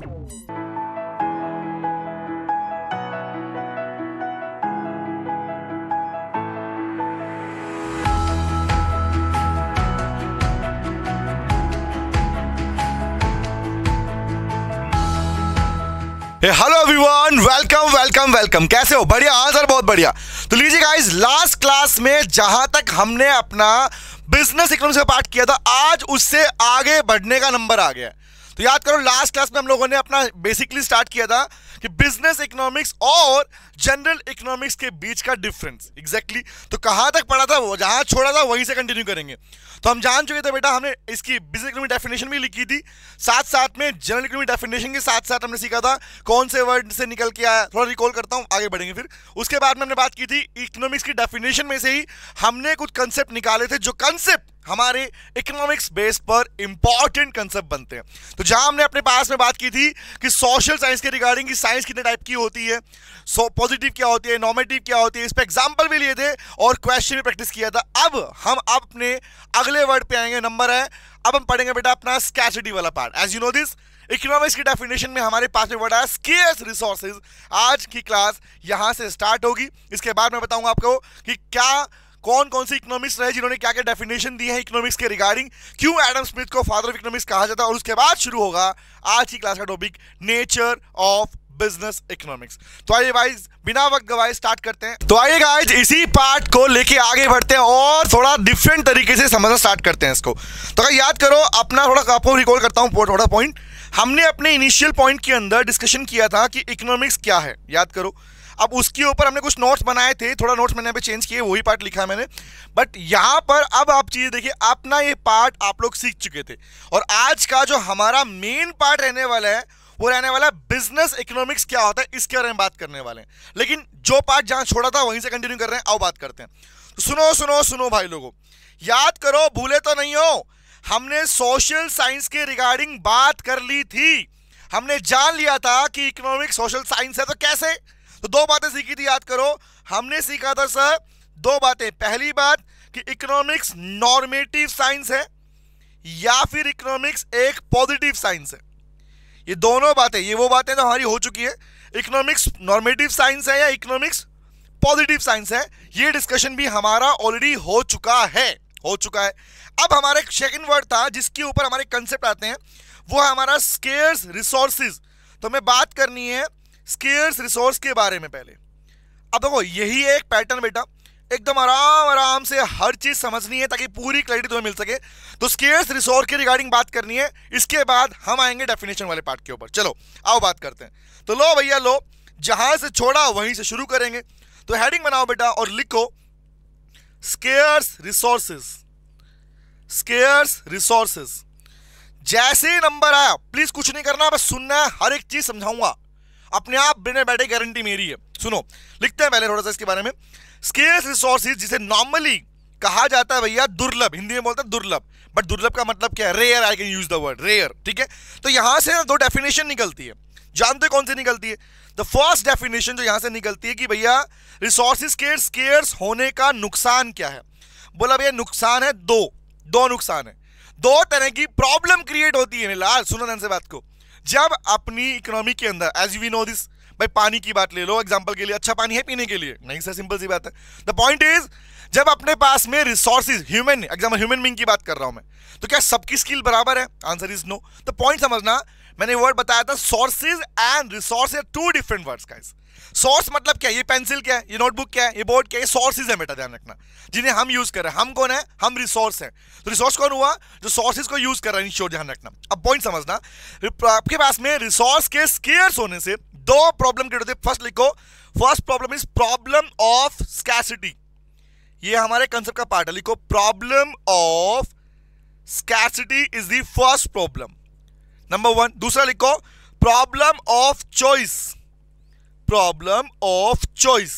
Hello everyone welcome welcome welcome कैसे हो बढ़िया हाँ सर बहुत बढ़िया तो लीजिए गाइस लास्ट क्लास में जहां तक हमने अपना बिजनेस इकोनॉमिक्स का पार्ट किया था आज उससे आगे बढ़ने का नंबर आ गया तो याद करो लास्ट क्लास में हम लोगों ने अपना बेसिकली स्टार्ट किया था कि बिजनेस इकोनॉमिक्स और जनरल इकोनॉमिक्स के बीच का डिफरेंस एग्जैक्टली exactly. तो कहाँ तक पढ़ा था वो जहाँ छोड़ा था वहीं से कंटिन्यू करेंगे तो हम जान चुके थे बेटा हमने इसकी बिजनेस इकोनॉमिक डेफिनेशन भी लिखी थी साथ साथ में जनरल इकोनॉमिक डेफिनेशन के साथ साथ हमने सीखा था कौन से वर्ड से निकल के आया थोड़ा रिकॉल करता हूँ आगे बढ़ेंगे फिर उसके बाद में हमने बात की थी इकोनॉमिक्स की डेफिनेशन में से ही हमने कुछ कंसेप्ट निकाले थे जो कंसेप्ट हमारे इकोनॉमिक्स बेस पर इंपॉर्टेंट कंसेप्ट बनते हैं तो जहां हमने अपने पास में बात की थी कि सोशल साइंस के रिगार्डिंग साइंस कितने टाइप की होती है सो पॉजिटिव क्या होती है नॉमेटिव क्या होती है इस पर एग्जाम्पल भी लिए थे और क्वेश्चन भी प्रैक्टिस किया था अब हम अपने अगले वर्ड पे आएंगे नंबर है अब हम पढ़ेंगे बेटा अपना स्कैसिटी वाला part as you know this economics की डेफिनेशन में हमारे पास में वर्ड आया स्केस रिसोर्सेज आज की क्लास यहां से स्टार्ट होगी इसके बाद मैं बताऊंगा आपको कि क्या कौन कौन से इकोनॉमिक्स रहे जिन्होंने क्या क्या डेफिनेशन दी है इकोनॉमिक्स के रिगार्डिंग क्यों एडम स्मिथ को फादर ऑफ इकोनॉमिक्स कहा जाता है और उसके बाद शुरू होगा आज की क्लास का topic nature of business economics तो आइए गाइस बिना वक्त गवाए स्टार्ट करते हैं तो आइए गाइस इसी पार्ट को लेके आगे बढ़ते हैं और थोड़ा डिफरेंट तरीके से समझना स्टार्ट करते हैं इसको तो अगर याद करो अपना थोड़ा आपको रिकॉल करता हूँ थोड़ा पॉइंट हमने अपने इनिशियल पॉइंट के अंदर डिस्कशन किया था कि इकोनॉमिक्स क्या है याद करो अब उसके ऊपर हमने कुछ नोट्स बनाए थे थोड़ा नोट्स मैंने चेंज किए वही पार्ट लिखा मैंने बट यहाँ पर अब आप चीज़ देखिए अपना ये पार्ट आप लोग सीख चुके थे और आज का जो हमारा मेन पार्ट रहने वाला है वो रहने वाला है बिजनेस इकोनॉमिक्स क्या होता है इसके बारे में बात करने वाले हैं लेकिन जो पार्ट जहाँ छोड़ा था वहीं से कंटिन्यू कर रहे हैं आओ बात करते हैं तो सुनो सुनो सुनो भाई लोगों याद करो भूले तो नहीं हो हमने सोशल साइंस के रिगार्डिंग बात कर ली थी हमने जान लिया था कि इकोनॉमिक सोशल साइंस है तो कैसे तो दो बातें सीखी थी याद करो हमने सीखा था सर दो बातें पहली बात कि इकोनॉमिक्स नॉर्मेटिव साइंस है या फिर इकोनॉमिक्स एक पॉजिटिव साइंस है ये दोनों बातें ये वो बातें तो हमारी हो चुकी है इकोनॉमिक्स नॉर्मेटिव साइंस है या इकोनॉमिक्स पॉजिटिव साइंस है ये डिस्कशन भी हमारा ऑलरेडी हो चुका है हो चुका है अब हमारा एक सेकेंड वर्ड था जिसके ऊपर हमारे कंसेप्ट आते हैं वो हमारा स्केयर्स रिसोर्सेज तो हमें बात करनी है स्केयर्स रिसोर्स के बारे में पहले अब देखो यही एक पैटर्न बेटा एकदम आराम आराम से हर चीज समझनी है ताकि पूरी क्लैरिटी तुम्हें मिल सके तो स्केयर्स रिसोर्स के रिगार्डिंग बात करनी है इसके बाद हम आएंगे डेफिनेशन वाले पार्ट के ऊपर चलो आओ बात करते हैं तो लो भैया लो जहां से छोड़ा वहीं से शुरू करेंगे तो हेडिंग बनाओ बेटा और लिखो स्केयर्स रिसोर्सेस स्केयर्स रिसोर्सेस जैसे नंबर आया प्लीज कुछ नहीं करना बस सुनना है हर एक चीज समझाऊंगा अपने आप बिना बैठे गारंटी मेरी है सुनो लिखते हैं पहले थोड़ा सा इसके बारे में स्केस रिसोर्सेज जिसे नॉर्मली कहा जाता है भैया दुर्लभ हिंदी में बोलता हैं दुर्लभ बट दुर्लभ का मतलब क्या है rare I can use the word rare ठीक है तो यहां से दो डेफिनेशन निकलती है जानते कौन सी निकलती है द फर्स्ट डेफिनेशन जो यहां से निकलती है कि भैया रिसोर्सिस के स्केयर्स होने का नुकसान क्या है बोला भैया नुकसान है दो दो नुकसान है दो तरह की प्रॉब्लम क्रिएट होती है लाल सुनो ध्यान से बात को जब अपनी इकोनॉमी के अंदर एज वी नो दिस भाई पानी की बात ले लो एग्जाम्पल के लिए अच्छा पानी है पीने के लिए नहीं सर सिंपल सी बात है द पॉइंट इज जब अपने पास में resources human example human being की बात कर रहा हूं मैं तो क्या सबकी स्किल बराबर है answer is no the point समझना मैंने वर्ड बताया था sources and resource two different words का सोर्स मतलब क्या ये पेंसिल क्या है ये नोटबुक क्या है ये बोर्ड क्या है ये सोर्सेज है बेटा ध्यान रखना जिन्हें हम यूज कर रहे हैं हम कौन है हम रिसोर्स हैं तो रिसोर्स कौन हुआ जो सोर्सेज को यूज कर रहा है इंश्योर ध्यान रखना अब पॉइंट समझना आपके पास में रिसोर्स के स्केयर्स होने से दो प्रॉब्लम क्रिएट होते हैं फर्स्ट लिखो first problem is problem of scarcity ये हमारे कंसेप्ट का पार्ट है लिखो problem of scarcity is the first problem number one दूसरा लिखो problem of choice problem of choice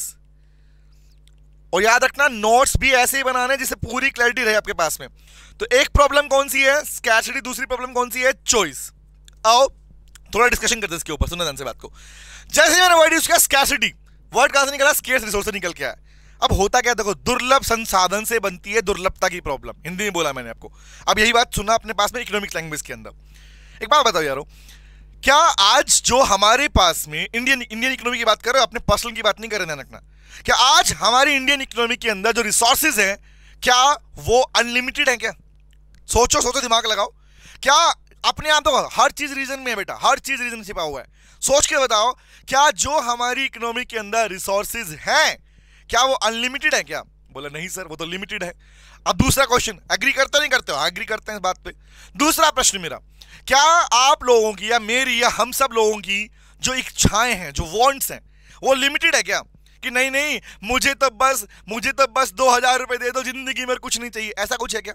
और याद रखना नोट्स भी ऐसे ही बनाने जिससे पूरी क्लैरिटी रहे आपके पास में तो एक प्रॉब्लम कौन सी है स्कैचडी दूसरी प्रॉब्लम कौन सी है चॉइस आओ थोड़ा डिस्कशन करते हैं इसके ऊपर सुनना ध्यान से बात को जैसे मैंने वर्ड यूज किया स्कैसिटी वर्ड कहां से निकला स्केस रिसोर्स से निकल के आया अब होता क्या देखो दुर्लभ संसाधन से बनती है दुर्लभता की प्रॉब्लम हिंदी में बोला मैंने आपको अब यही बात सुना अपने पास में इकोनॉमिक लैंग्वेज के अंदर एक बात बताओ यारो क्या आज जो हमारे पास में इंडियन इंडियन इकोनॉमी की बात कर रहे हो अपने पर्सनल की बात नहीं कर रहे ध्यान रखना क्या आज हमारी इंडियन इकोनॉमी के अंदर जो रिसोर्सेज हैं क्या वो अनलिमिटेड हैं क्या सोचो सोचो दिमाग लगाओ क्या अपने आप तो हर चीज रीजन में है बेटा हर चीज रीजन छिपा हुआ है सोच के बताओ क्या जो हमारी इकोनॉमी के अंदर रिसोर्सेज हैं क्या वो अनलिमिटेड है क्या बोला नहीं सर वो तो लिमिटेड है अब दूसरा क्वेश्चन एग्री करते नहीं करते हो एग्री करते हैं इस बात पे दूसरा प्रश्न मेरा क्या आप लोगों की या मेरी या हम सब लोगों की जो इच्छाएं हैं जो वॉन्ट्स हैं वो लिमिटेड है क्या कि नहीं नहीं मुझे तो बस मुझे तो बस दो हजार रुपये दे दो जिंदगी में कुछ नहीं चाहिए ऐसा कुछ है क्या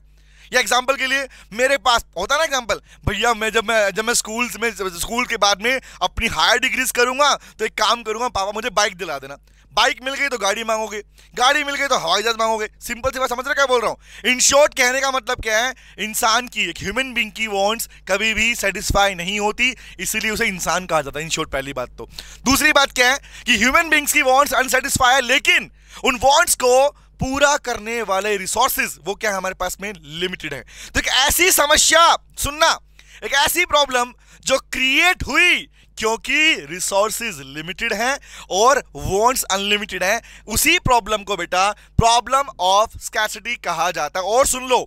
या एग्जाम्पल के लिए मेरे पास होता ना एग्जाम्पल भैया मैं जब मैं जब मैं स्कूल में स्कूल के बाद में अपनी हायर डिग्रीज करूंगा तो एक काम करूंगा पापा मुझे बाइक दिला देना बाइक मिल गई तो गाड़ी मांगोगे गाड़ी मिल गई तो हवाई जहाज मांगोगे सिंपल सी बात समझ रहे क्या बोल रहा हूँ इन शॉर्ट कहने का मतलब क्या है इंसान की एक ह्यूमन बींग की वॉन्ट्स कभी भी सेटिस्फाई नहीं होती इसीलिए उसे इंसान कहा जाता है इन शॉर्ट पहली बात तो दूसरी बात क्या है कि ह्यूमन बींग्स की वॉन्ट्स अनसेटिस्फाई है लेकिन उन वॉन्ट्स को पूरा करने वाले रिसोर्सेज वो क्या हमारे पास में लिमिटेड है तो एक ऐसी समस्या सुनना एक ऐसी प्रॉब्लम जो क्रिएट हुई क्योंकि रिसोर्सिस लिमिटेड हैं और वॉन्ट्स अनलिमिटेड हैं उसी प्रॉब्लम को बेटा प्रॉब्लम ऑफ स्कैसिटी कहा जाता है और सुन लो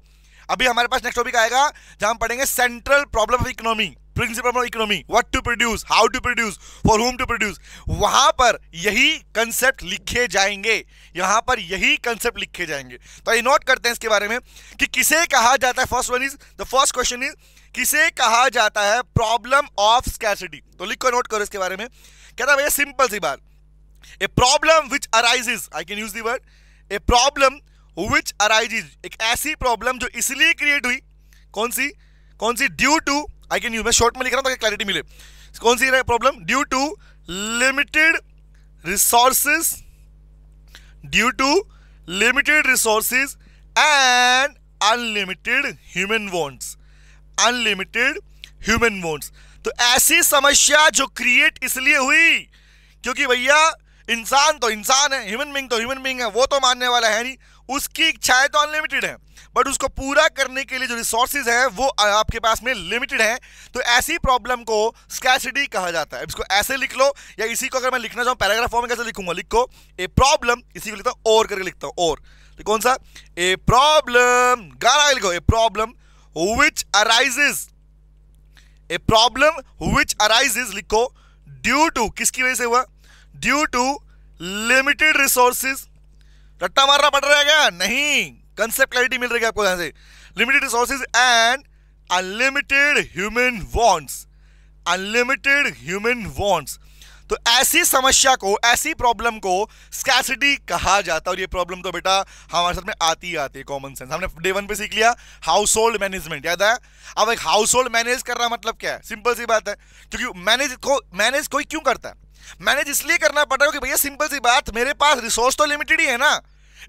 अभी हमारे पास नेक्स्ट टॉपिक आएगा जहां हम पढ़ेंगे central problem of economy principle of economy what to produce how to produce for whom to produce वहां पर यही कंसेप्ट लिखे जाएंगे यहां पर यही कंसेप्ट लिखे जाएंगे तो आई नोट करते हैं इसके बारे में कि किसे कहा जाता है first one is the first question is किसे कहा जाता है प्रॉब्लम ऑफ स्कैसिटी तो लिखो नोट करो इसके बारे में कहता भैया सिंपल सी बात a problem which arises I can use दर्ड word a problem which arises एक ऐसी प्रॉब्लम जो इसलिए क्रिएट हुई कौन सी कौन सी due to I can use मैं शॉर्ट में लिख रहा हूँ ताकि क्लैरिटी मिले कौन सी problem due to limited resources due to limited resources and unlimited human wants unlimited human बोन्स तो ऐसी समस्या जो क्रिएट इसलिए हुई क्योंकि भैया इंसान तो इंसान है ह्यूमन बींग तो ह्यूमन बींग है वो तो मानने वाला है नहीं उसकी इच्छाएं तो अनलिमिटेड है बट उसको पूरा करने के लिए जो रिसोर्सेज हैं वो आपके पास में लिमिटेड हैं तो ऐसी प्रॉब्लम को स्कैसिटी कहा जाता है इसको ऐसे लिख लो या इसी को अगर मैं लिखना चाहूँ पैराग्राफ फॉर्म में कैसे लिखूंगा लिखो ए प्रॉब्लम इसी को लिखता हूँ और करके लिखता हूँ और तो कौन सा ए प्रॉब्लम गाना लिखो a problem which arises a problem which arises लिखो ड्यू टू किसकी वजह से हुआ ड्यू टू लिमिटेड resources रट्टा मारना पड़ रहा है क्या नहीं कंसेप्ट क्लैरिटी मिल रही है आपको यहां से limited resources and unlimited human wants unlimited human wants तो ऐसी समस्या को ऐसी प्रॉब्लम को स्कैसिटी कहा जाता है और ये प्रॉब्लम तो बेटा हमारे साथ में आती आती है कॉमन सेंस हमने डे वन पे सीख लिया हाउस होल्ड मैनेजमेंट याद है अब एक हाउस होल्ड मैनेज करना मतलब क्या है सिंपल सी बात है क्योंकि मैनेज को मैनेज कोई क्यों करता है मैनेज इसलिए करना पड़ रहा है कि भैया सिंपल सी बात मेरे पास रिसोर्स तो लिमिटेड ही है ना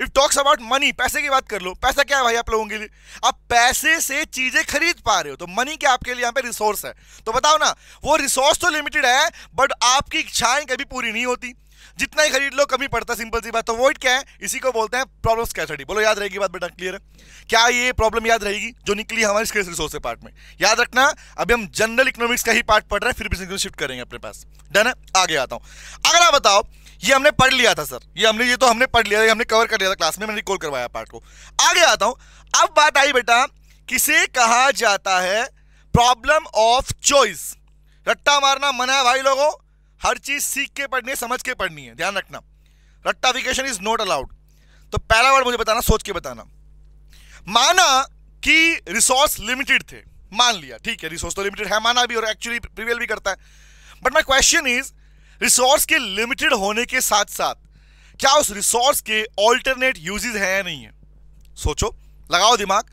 इफ टॉक्स अबाउट मनी पैसे की बात कर लो पैसा क्या है भाई आप लोगों के लिए आप पैसे से चीजें खरीद पा रहे हो तो मनी क्या आपके लिए यहाँ पे रिसोर्स है तो बताओ ना वो रिसोर्स तो लिमिटेड है बट आपकी इच्छाएं कभी पूरी नहीं होती जितना ही खरीद लो कमी पड़ता सिंपल सी बात तो वोट क्या है इसी को बोलते हैं प्रॉब्लम स्कैसटी बोलो याद रहेगी बात बेटा क्लियर है क्या ये प्रॉब्लम याद रहेगी जो निकली हमारे स्केस रिसोर्स के पार्ट में याद रखना अभी हम जनरल इकोनॉमिक्स का ही पार्ट पढ़ रहे हैं फिर भी शिफ्ट करेंगे अपने पास डन है आगे आता हूँ अगला बताओ ये हमने पढ़ लिया था सर ये हमने ये तो हमने पढ़ लिया था हमने कवर कर लिया था क्लास में मैंने रिकॉल करवाया पार्ट को आगे आता हूं अब बात आई बेटा किसे कहा जाता है प्रॉब्लम ऑफ चॉइस रट्टा मारना मना है भाई लोगों हर चीज सीख के पढ़नी है समझ के पढ़नी है ध्यान रखना रट्टा विकेशन इज नॉट अलाउड तो पहला वर्ड मुझे बताना सोच के बताना माना कि रिसोर्स लिमिटेड थे मान लिया ठीक है रिसोर्स तो लिमिटेड है माना भी और एक्चुअली प्रिवेल भी करता है but my question is resource के लिमिटेड होने के साथ साथ क्या उस रिसोर्स के ऑल्टरनेट यूजेस हैं या नहीं है सोचो लगाओ दिमाग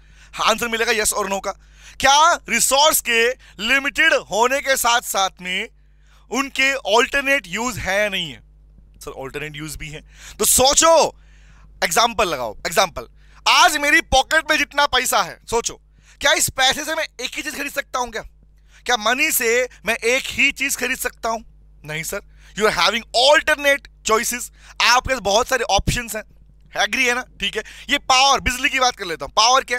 आंसर मिलेगा यस और नो का क्या रिसोर्स के लिमिटेड होने के साथ साथ में उनके ऑल्टरनेट यूज है या नहीं है सर ऑल्टरनेट यूज भी है तो सोचो एग्जाम्पल लगाओ एग्जाम्पल आज मेरी पॉकेट में जितना पैसा है सोचो क्या इस पैसे से मैं एक ही चीज खरीद सकता हूं क्या क्या मनी से मैं एक ही चीज खरीद सकता हूं नहीं sir you are having alternate choices आपके पास बहुत सारे ऑप्शन हैं एग्री है ना ठीक है ये पावर बिजली की बात कर लेता हूँ पावर क्या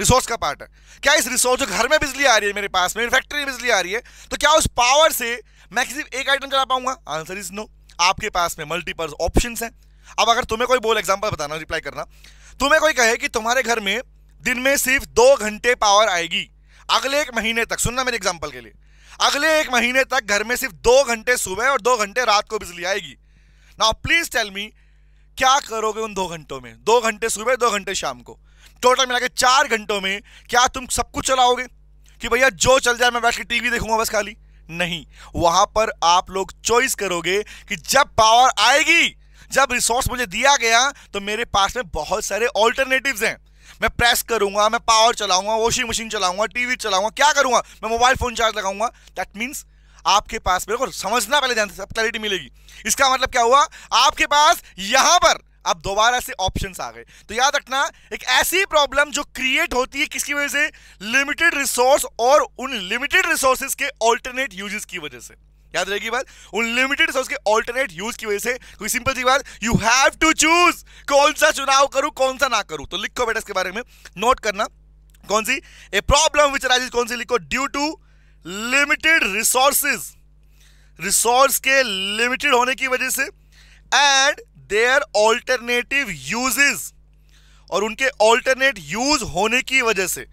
रिसोर्स का पार्ट है क्या इस रिसोर्स जो घर में बिजली आ रही है मेरे पास मेरी फैक्ट्री में बिजली आ रही है तो क्या उस पावर से मैं किसी एक आइटम चला पाऊंगा आंसर इज नो आपके पास में मल्टीपल ऑप्शन हैं अब अगर तुम्हें कोई बोल एग्जाम्पल बताना रिप्लाई करना तुम्हें कोई कहे कि तुम्हारे घर में दिन में सिर्फ दो घंटे पावर आएगी अगले एक महीने तक सुनना मेरे एग्जाम्पल के लिए अगले एक महीने तक घर में सिर्फ दो घंटे सुबह और दो घंटे रात को बिजली आएगी ना प्लीज टेल मी क्या करोगे उन दो घंटों में दो घंटे सुबह दो घंटे शाम को टोटल मिला के चार घंटों में क्या तुम सब कुछ चलाओगे कि भैया जो चल जाए मैं बैठ के टीवी देखूंगा बस खाली नहीं वहां पर आप लोग चॉइस करोगे कि जब पावर आएगी जब रिसोर्स मुझे दिया गया तो मेरे पास में बहुत सारे ऑल्टरनेटिव्स हैं मैं प्रेस करूंगा मैं पावर चलाऊंगा वॉशिंग मशीन चलाऊंगा टीवी चलाऊंगा क्या करूंगा मैं मोबाइल फोन चार्ज लगाऊंगा दैट मीन्स आपके पास मेरे को समझना पहले ध्यान से क्लैरिटी मिलेगी इसका मतलब क्या हुआ आपके पास यहां पर अब दोबारा से ऑप्शन आ गए तो याद रखना एक ऐसी प्रॉब्लम जो क्रिएट होती है किसकी वजह से लिमिटेड रिसोर्स और उन लिमिटेड रिसोर्सेज के ऑल्टरनेट यूजेस की वजह से याद रहेगी बात उन लिमिटेड रिसोर्स के ऑल्टरनेट यूज की वजह से कोई सिंपल सी बात यू हैव टू चूज कौन सा चुनाव करूं कौन सा ना करूं तो लिखो बेटा इसके बारे में नोट करना कौन सी ए प्रॉब्लम विच राइज कौन सी लिखो due to limited resources resource के लिमिटेड होने की वजह से एंड देयर ऑल्टरनेटिव यूजेस और उनके ऑल्टरनेट यूज होने की वजह से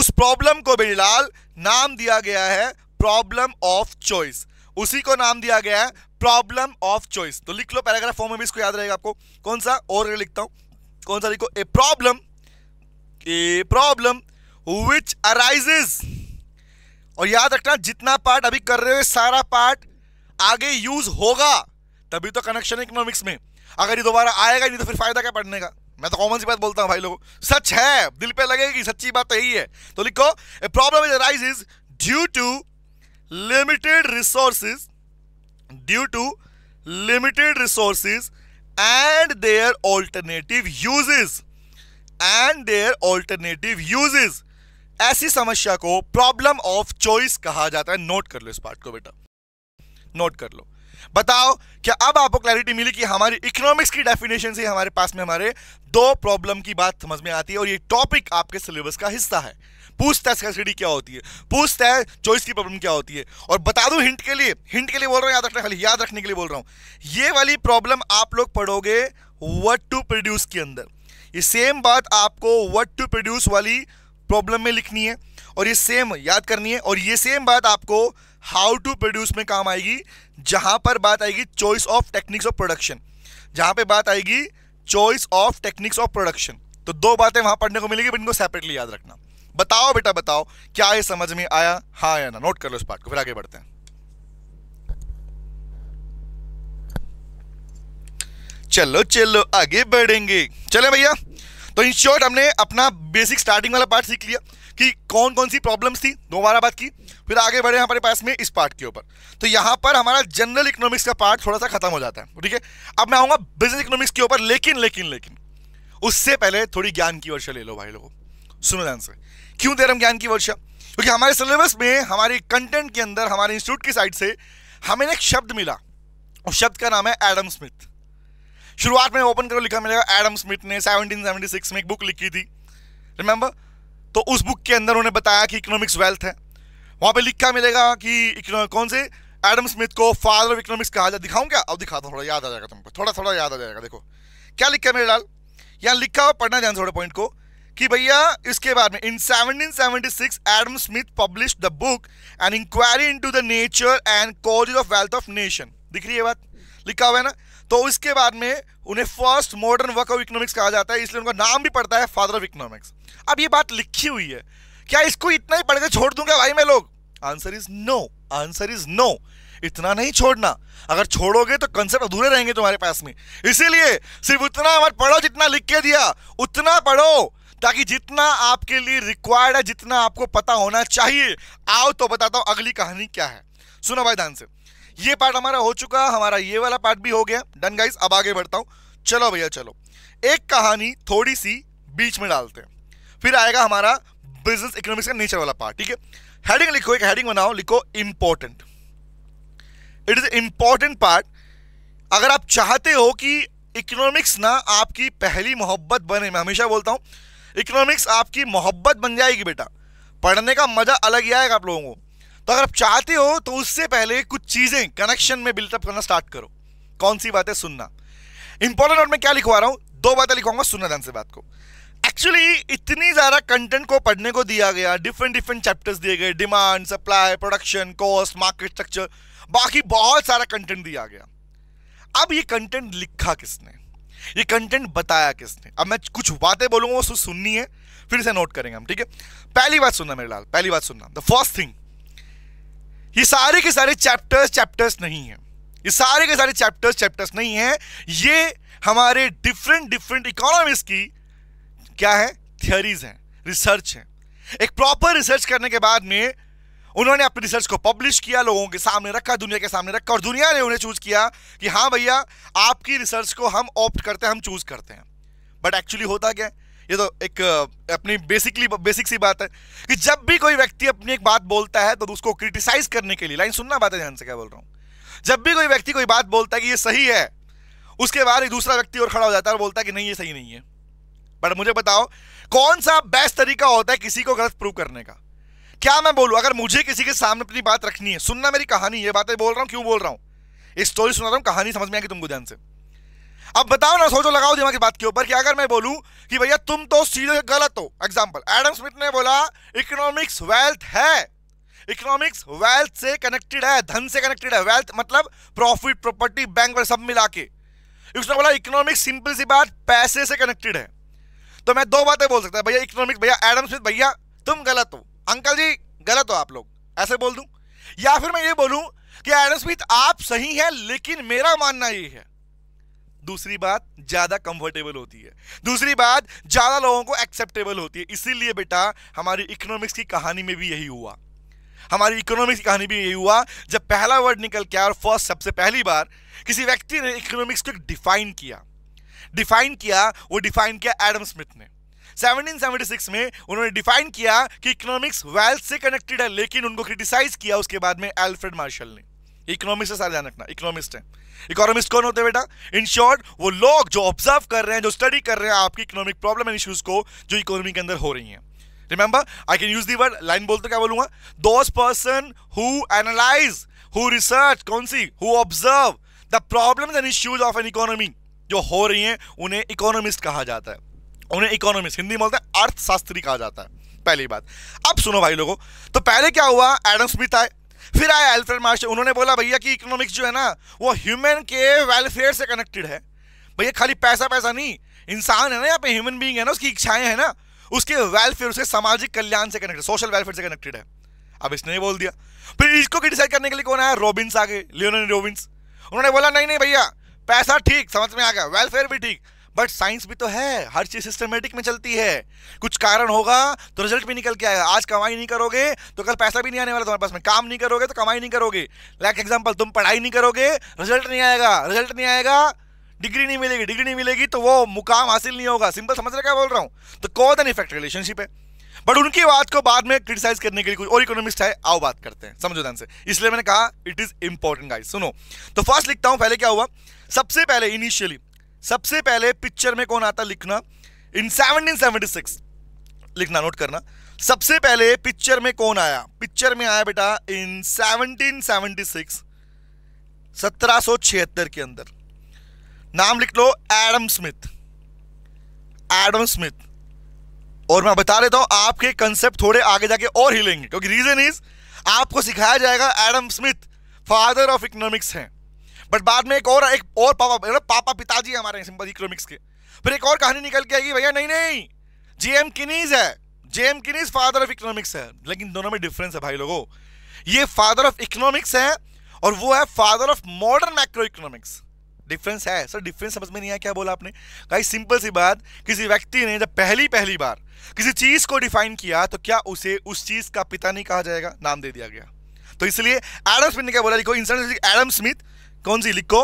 उस प्रॉब्लम को बेलाल नाम दिया गया है प्रॉब्लम ऑफ चॉइस उसी को नाम दिया गया है प्रॉब्लम ऑफ चॉइस तो लिख लो पैराग्राफ फॉर्म में भी इसको याद रहेगा आपको कौन सा और लिखता हूं कौन सा लिखो a problem a problem which arises और याद रखना जितना पार्ट अभी कर रहे हो सारा पार्ट आगे यूज होगा तभी तो कनेक्शन है इकोनॉमिक्स में अगर ये दोबारा आएगा नहीं तो फिर फायदा क्या पढ़ने का मैं तो कॉमन सी बात बोलता हूँ भाई लोगों सच है दिल पे लगेगी सच्ची बात तो यही है तो लिखो a problem is arise is due to limited resources due to limited resources and their alternative uses and their alternative uses ऐसी समस्या को प्रॉब्लम ऑफ चॉइस कहा जाता है नोट कर लो इस पार्ट को बेटा नोट कर लो बताओ क्या अब आपको क्लैरिटी मिली कि हमारी इकोनॉमिक्स की डेफिनेशन से हमारे पास में हमारे दो प्रॉब्लम की बात समझ में आती है और ये टॉपिक आपके सिलेबस का हिस्सा है पूछता है स्कैसिटी क्या होती है पूछता है चॉइस की प्रॉब्लम क्या होती है और बता दूं हिंट के लिए हिंट के लिए बोल रहा हूँ याद रखना खाली याद रखने के लिए बोल रहा हूँ ये वाली प्रॉब्लम आप लोग पढ़ोगे वट टू प्रोड्यूस के अंदर ये सेम बात आपको वट टू प्रोड्यूस वाली प्रॉब्लम में लिखनी है और ये सेम याद करनी है और ये सेम बात आपको हाउ टू प्रोड्यूस में काम आएगी जहां पर बात आएगी choice of techniques of production जहां पे बात आएगी choice of techniques of production तो दो बातें वहां पढ़ने को मिलेगी बट इनको सेपरेटली याद रखना बताओ बेटा बताओ क्या ये समझ में आया हाँ या ना नोट कर लो इस पार्ट को फिर आगे बढ़ते हैं चलो चलो आगे बढ़ेंगे चले भैया तो इन शॉर्ट हमने अपना बेसिक स्टार्टिंग वाला पार्ट सीख लिया कि कौन कौन सी प्रॉब्लम्स थी दोबारा बात की फिर आगे बढ़े हमारे पास में इस पार्ट के ऊपर तो यहाँ पर हमारा जनरल इकोनॉमिक्स का पार्ट थोड़ा सा खत्म हो जाता है ठीक है अब मैं आऊँगा बिजनेस इकोनॉमिक्स के ऊपर लेकिन लेकिन लेकिन उससे पहले थोड़ी ज्ञान की वर्षा ले लो भाई लोगों सुनो ध्यान से क्यों दे रहे हम ज्ञान की वर्षा क्योंकि हमारे सिलेबस में हमारे कंटेंट के अंदर हमारे इंस्टीट्यूट की साइड से हमें एक शब्द मिला उस शब्द का नाम है एडम स्मिथ शुरुआत में ओपन करो लिखा मिलेगा एडम स्मिथ ने 1776 में एक बुक लिखी थी रिमेंबर तो उस बुक के अंदर उन्होंने बताया कि इकोनॉमिक्स वेल्थ है वहाँ पे लिखा मिलेगा कि कौन से एडम स्मिथ को फादर ऑफ इकोनॉमिक्स कहा जाए दिखाऊं क्या अब दिखाता हूँ थोड़ा याद आ जाएगा तुमको थोड़ा थोड़ा याद आ जाएगा देखो क्या लिखा है मेरे डाल यहाँ लिखा हुआ पढ़ना ध्यान थोड़े पॉइंट को कि भैया इसके बाद में in 1776 Adam Smith published the book an inquiry into the nature and causes of wealth of nation दिख रही है बात लिखा हुआ है ना तो इसके बाद में उन्हें first modern work of economics कहा जाता है इसलिए उनका नाम भी पड़ता है फादर ऑफ इकोनॉमिक्स अब ये बात लिखी हुई है क्या इसको इतना ही पढ़ के छोड़ दूंगा भाई मैं लोग answer is no answer is no इतना नहीं छोड़ना अगर छोड़ोगे तो कंसेप्ट अधूरे रहेंगे तुम्हारे पास में इसीलिए सिर्फ उतना मत पढ़ो जितना लिख के दिया उतना पढ़ो ताकि जितना आपके लिए रिक्वायर्ड है जितना आपको पता होना चाहिए आओ तो बताता हूं अगली कहानी क्या है सुनो भाई ध्यान से ये पार्ट हमारा हो चुका हमारा ये वाला पार्ट भी हो गया डन गाइस अब आगे बढ़ता हूं चलो भैया चलो एक कहानी थोड़ी सी बीच में डालते हैं फिर आएगा हमारा बिजनेस इकोनॉमिक्स का नेचर वाला पार्ट ठीक है हेडिंग लिखो एक हेडिंग बनाओ लिखो important it is important part अगर आप चाहते हो कि इकोनॉमिक्स ना आपकी पहली मोहब्बत बने मैं हमेशा बोलता हूं इकोनॉमिक्स आपकी मोहब्बत बन जाएगी बेटा पढ़ने का मज़ा अलग ही आएगा आप लोगों को तो अगर आप चाहते हो तो उससे पहले कुछ चीज़ें कनेक्शन में बिल्टअप करना स्टार्ट करो कौन सी बातें सुनना इंपॉर्टेंट नोट में क्या लिखवा रहा हूं दो बातें लिखवाऊंगा सुनना ध्यान से बात को एक्चुअली इतनी ज़्यादा कंटेंट को पढ़ने को दिया गया डिफरेंट डिफरेंट चैप्टर्स दिए गए demand supply production cost market structure बाकी बहुत सारा कंटेंट दिया गया अब ये कंटेंट लिखा किसने ये कंटेंट बताया किसने अब मैं कुछ बातें बोलूंगा उसको सुननी है फिर से नोट करेंगे हम ठीक है पहली बात सुनना मेरे लाल पहली बात सुनना द फर्स्ट थिंग ये सारे के सारे चैप्टर्स चैप्टर्स नहीं है ये सारे के सारे चैप्टर्स चैप्टर्स नहीं है ये हमारे डिफरेंट डिफरेंट इकोनॉमिक्स की क्या है थियोरीज हैं रिसर्च हैं एक प्रॉपर रिसर्च करने के बाद में उन्होंने अपने रिसर्च को पब्लिश किया लोगों के सामने रखा दुनिया के सामने रखा और दुनिया ने उन्हें चूज़ किया कि हाँ भैया आपकी रिसर्च को हम ऑप्ट करते हैं हम चूज़ करते हैं बट एक्चुअली होता क्या ये तो एक अपनी बेसिकली बेसिक सी बात है कि जब भी कोई व्यक्ति अपनी एक बात बोलता है तो उसको क्रिटिसाइज करने के लिए लाइन सुनना बात है ध्यान से क्या बोल रहा हूँ जब भी कोई व्यक्ति कोई बात बोलता है कि ये सही है उसके बाद एक दूसरा व्यक्ति और खड़ा हो जाता है और बोलता है कि नहीं ये सही नहीं है बट मुझे बताओ कौन सा बेस्ट तरीका होता है किसी को गलत प्रूव करने का क्या मैं बोलूं अगर मुझे किसी के सामने अपनी बात रखनी है सुनना मेरी कहानी ये बातें बोल रहा हूँ क्यों बोल रहा हूँ स्टोरी सुना रहा हूँ कहानी समझ में आएगी तुमको ध्यान से अब बताओ ना सोचो लगाओ दिमाग की बात के ऊपर कि अगर मैं बोलूं कि भैया तुम तो सीधे गलत हो एग्जाम्पल एडम स्मिथ ने बोला इकोनॉमिक्स वेल्थ है इकोनॉमिक्स वेल्थ से कनेक्टेड है धन से कनेक्टेड है वेल्थ मतलब प्रॉफिट प्रॉपर्टी बैंक सब मिला के उसने बोला इकोनॉमिक्स सिंपल सी बात पैसे से कनेक्टेड है तो मैं दो बातें बोल सकता भैया इकोनॉमिक्स भैया एडम स्मिथ भैया तुम गलत हो अंकल जी गलत हो आप लोग ऐसे बोल दूं या फिर मैं ये बोलूं कि एडम स्मिथ आप सही है लेकिन मेरा मानना ये है दूसरी बात ज्यादा कंफर्टेबल होती है दूसरी बात ज्यादा लोगों को एक्सेप्टेबल होती है इसीलिए बेटा हमारी इकोनॉमिक्स की कहानी में भी यही हुआ हमारी इकोनॉमिक्स की कहानी भी यही हुआ जब पहला वर्ड निकल के और फर्स्ट सबसे पहली बार किसी व्यक्ति ने इकोनॉमिक्स को डिफाइन किया डिफाइन किया वो डिफाइन किया एडम स्मिथ ने 1776 में उन्होंने डिफाइन किया कि इकोनॉमिक्स वेल्थ से कनेक्टेड है लेकिन उनको क्रिटिसाइज किया उसके बाद में एल्फ्रेड मार्शल ने इकोनॉमिक्स से ध्यान रखना इकोनॉमिस्ट है इकोनॉमिस्ट कौन होते बेटा इन शॉर्ट वो लोग जो ऑब्जर्व कर रहे हैं जो स्टडी कर रहे हैं आपकी इकोनॉमिक प्रॉब्लम एंड इश्यूज को जो इकोनॉमी के अंदर हो रही है remember I can use the word line क्या बोलूंगा those person who analyse who research कौन सी who observe the problem and issues of an economy जो हो रही है उन्हें इकोनॉमिस्ट कहा जाता है उन्हें इकोनॉमिस्ट हिंदी बोलते हैं अर्थशास्त्री कहा जाता है पहली बात अब सुनो भाई लोगों तो पहले क्या हुआ एडम स्मिथ आए फिर आए एल्फ्रेड मार्श उन्होंने बोला भैया कि इकोनॉमिक्स जो है ना वो ह्यूमन के वेलफेयर से कनेक्टेड है भैया खाली पैसा पैसा नहीं इंसान है ना यहाँ पे ह्यूमन बींग है ना उसकी इच्छाएं हैं ना उसके वेलफेयर उसके सामाजिक कल्याण से कनेक्टेड सोशल वेलफेयर से कनेक्टेड है अब इसने ही बोल दिया फिर इसको डिसाइड करने के लिए कौन आया रॉबिन्स आ गए लियोन रॉबिन्स उन्होंने बोला नहीं नहीं भैया पैसा ठीक समझ में आ गया वेलफेयर भी ठीक बट साइंस भी तो है हर चीज सिस्टमेटिक में चलती है कुछ कारण होगा तो रिजल्ट भी निकल के आएगा आज कमाई नहीं करोगे तो कल पैसा भी नहीं आने वाला तुम्हारे पास में काम नहीं करोगे तो कमाई नहीं करोगे लाइक एग्जाम्पल तुम पढ़ाई नहीं करोगे रिजल्ट नहीं आएगा रिजल्ट नहीं आएगा डिग्री नहीं मिलेगी डिग्री नहीं मिलेगी तो वो मुकाम हासिल नहीं होगा सिंपल समझ रहे क्या बोल रहा हूँ तो कॉज एंड इफेक्ट रिलेशनशिप है बट उनकी बात को बाद में क्रिटिसाइज करने के लिए कुछ और इकोनॉमिस्ट है आओ बात करते हैं समझो ध्यान से इसलिए मैंने कहा इट इज इंपॉर्टेंट गाइस सुनो तो फर्स्ट लिखता हूं पहले क्या हुआ सबसे पहले इनिशियली सबसे पहले पिक्चर में कौन आता लिखना इन 1776 लिखना नोट करना सबसे पहले पिक्चर में कौन आया पिक्चर में आया बेटा इन 1776 1776 के अंदर नाम लिख लो एडम स्मिथ एडम स्मिथ और मैं बता देता हूं आपके कंसेप्ट थोड़े आगे जाके और हिलेंगे क्योंकि रीजन इज आपको सिखाया जाएगा Adam Smith father of economics हैं बट बाद में एक और एक और पापा मतलब पापा पिताजी हमारे सिंपल इकोनॉमिक्स के फिर एक और कहानी निकल के आएगी भैया नहीं नहीं एम किनीज है M Keynes father of economics है लेकिन दोनों में डिफरेंस है भाई लोगों ये फादर ऑफ इकोनॉमिक्स है और वो है father of modern macro economics difference है सर डिफरेंस समझ में नहीं आया क्या बोला आपने भाई सिंपल सी बात किसी व्यक्ति ने जब पहली पहली बार किसी चीज को डिफाइन किया तो क्या उसे उस चीज का पिता नहीं कहा जाएगा नाम दे दिया गया तो इसलिए एडम स्मिथ ने क्या बोला देखो इंसान एडम स्मिथ कौन सी लिखो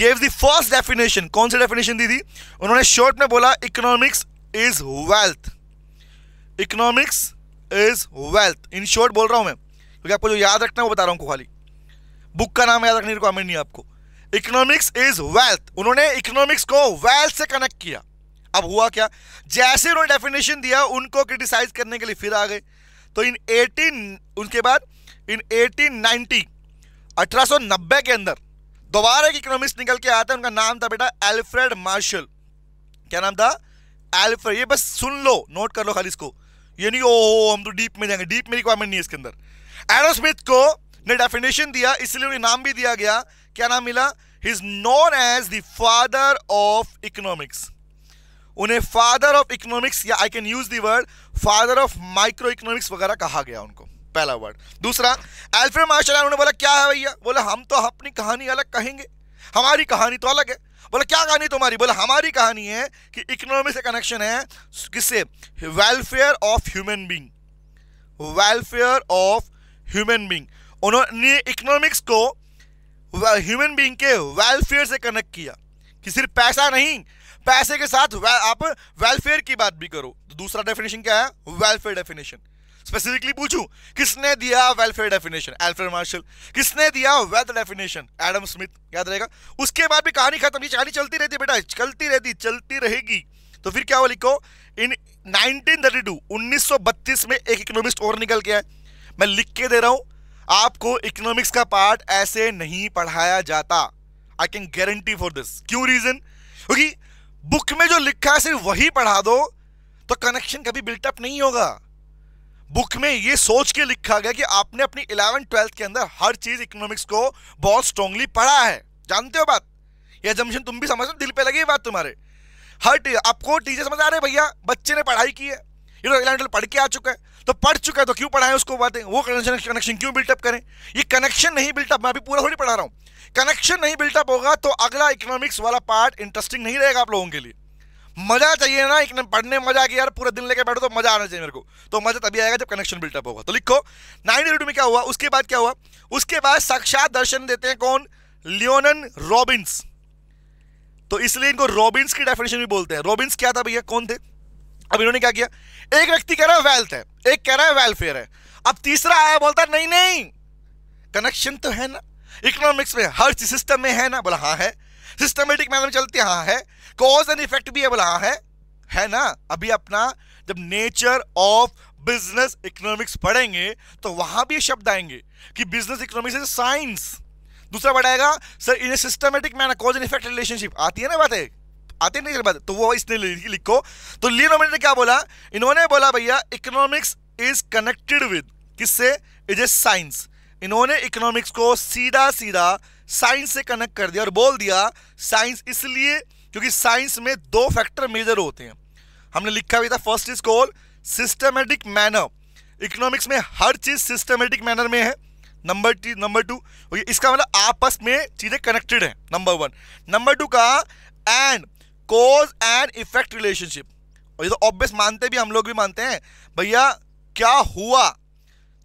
गेव द फर्स्ट डेफिनेशन कौन सी डेफिनेशन दी थी उन्होंने शॉर्ट में बोला economics is wealth economics is wealth in short बोल रहा हूं मैं क्योंकि आपको जो याद रखना है वो बता रहा हूं खाली बुक का नाम याद रखने की रिक्वायरमेंट नहीं आपको इकोनॉमिक्स इज वेल्थ उन्होंने इकोनॉमिक्स को वेल्थ से कनेक्ट किया अब हुआ क्या जैसे उन्होंने डेफिनेशन दिया उनको क्रिटिसाइज करने के लिए फिर आ गए तो इन 18 उनके बाद इन एटीन 1890 के अंदर दोबारा एक इकोनॉमिस्ट निकल के आते हैं उनका नाम था बेटा एल्फ्रेड मार्शल क्या नाम था एल्फ्रेड ये बस सुन लो नोट कर लो खाली इसको ये नहीं ओ हम तो डीप में जाएंगे डीप में रिक्वायरमेंट नहीं है इसके अंदर एडो स्मिथ को ने डेफिनेशन दिया इसलिए उन्हें नाम भी दिया गया क्या नाम मिला he is known as the father of economics उन्हें फादर ऑफ इकोनॉमिक्स या I can use the word father of micro economics वगैरह कहा गया उनको पहला वर्ड दूसरा एल्फ्रेड मार्शल उन्होंने बोला क्या है भैया बोला हम तो अपनी कहानी अलग कहेंगे हमारी कहानी तो अलग है बोला क्या कहानी तुम्हारी बोला हमारी कहानी है कि इकोनॉमी से कनेक्शन है किससे welfare of human being welfare of human being उन्होंने इकोनॉमिक्स को ह्यूमन बींग के वेलफेयर से कनेक्ट किया कि सिर्फ पैसा नहीं पैसे के साथ आप वेलफेयर की बात भी करो तो दूसरा डेफिनेशन क्या है वेलफेयर डेफिनेशन स्पेसिफिकली पूछू किसने दिया वेलफेयर डेफिनेशन एल्फ्रेड मार्शल किसने दिया वेल्थ डेफिनेशन एडम स्मिथ याद रहेगा उसके बाद भी कहानी खत्म ये कहानी चलती रहती बेटा चलती रहती चलती रहेगी तो फिर क्या हुआ लिखो इन 1932 1932 में एक इकोनॉमिस्ट और निकल गया है मैं लिख के दे रहा हूं आपको इकोनॉमिक्स का पार्ट ऐसे नहीं पढ़ाया जाता I can guarantee for this क्यों रीजन क्योंकि बुक में जो लिखा है सिर्फ वही पढ़ा दो तो कनेक्शन कभी बिल्टअप नहीं होगा बुक में ये सोच के लिखा गया कि आपने अपनी इलेवन ट्वेल्थ के अंदर हर चीज इकोनॉमिक्स को बहुत स्ट्रांगली पढ़ा है जानते हो बात ये जमशन तुम भी समझ दिल पे लगी बात तुम्हारे हर टी, आपको टीचर समझ आ रहे भैया बच्चे ने पढ़ाई की है ये तो इलेवन ट्वेल्थ पढ़ के आ चुका है तो पढ़ चुका है तो क्यों पढ़ाएं उसको बातें वो कनेक्शन कनेक्शन क्यों बिल्टअप करें ये कनेक्शन नहीं बिल्टअप मैं अभी पूरा थोड़ी पढ़ा रहा हूँ कनेक्शन नहीं बिल्टअप होगा तो अगला इकोनॉमिक्स वाला पार्ट इंटरेस्टिंग नहीं रहेगा आप लोगों के लिए मजा चाहिए ना एक पढ़ने में मजा कि यार पूरा दिन लेके बैठो तो मजा आना चाहिए मेरे को तो मजा तभी आएगा जब कनेक्शन बिल्टअप होगा तो लिखो नाइन में क्या हुआ उसके बाद क्या हुआ उसके बाद साक्षात दर्शन देते हैं कौन लियोनन रॉबिन्स तो इसलिए इनको रॉबिन्स की डेफिनेशन भी बोलते हैं रॉबिन्स क्या था भैया कौन थे अब इन्होंने क्या किया एक व्यक्ति कह रहा है वेल्थ है एक कह रहा है वेलफेयर है अब तीसरा आया बोलता है नहीं नहीं कनेक्शन तो है ना इकोनॉमिक्स में हर सिस्टम में है ना बोला हाँ है सिस्टमेटिक मैनर में चलते हाँ है कॉज एंड इफेक्ट भी अब हाँ है है ना अभी अपना जब नेचर ऑफ बिजनेस इकोनॉमिक्स पढ़ेंगे तो वहां भी शब्द आएंगे कि बिजनेस इकोनॉमिक्स इज साइंस दूसरा आएगा sir in systematic manner cause and effect relationship आती है ना बातें आते नहीं बात तो वो इसने लिखो तो लियोनोमेट ने क्या बोला इन्होंने बोला भैया इकोनॉमिक्स इज कनेक्टेड विद किससे इज ए साइंस इन्होंने इकोनॉमिक्स को सीधा सीधा साइंस से कनेक्ट कर दिया और बोल दिया साइंस इसलिए क्योंकि साइंस में दो फैक्टर मेजर होते हैं हमने लिखा भी था first is call systematic manner economics में हर चीज सिस्टमेटिक मैनर में है नंबर टी नंबर टू इसका मतलब आपस में चीज़ें कनेक्टेड है नंबर वन नंबर टू का and cause and effect relationship और ये तो ऑब्वियस मानते भी हम लोग भी मानते हैं भैया क्या हुआ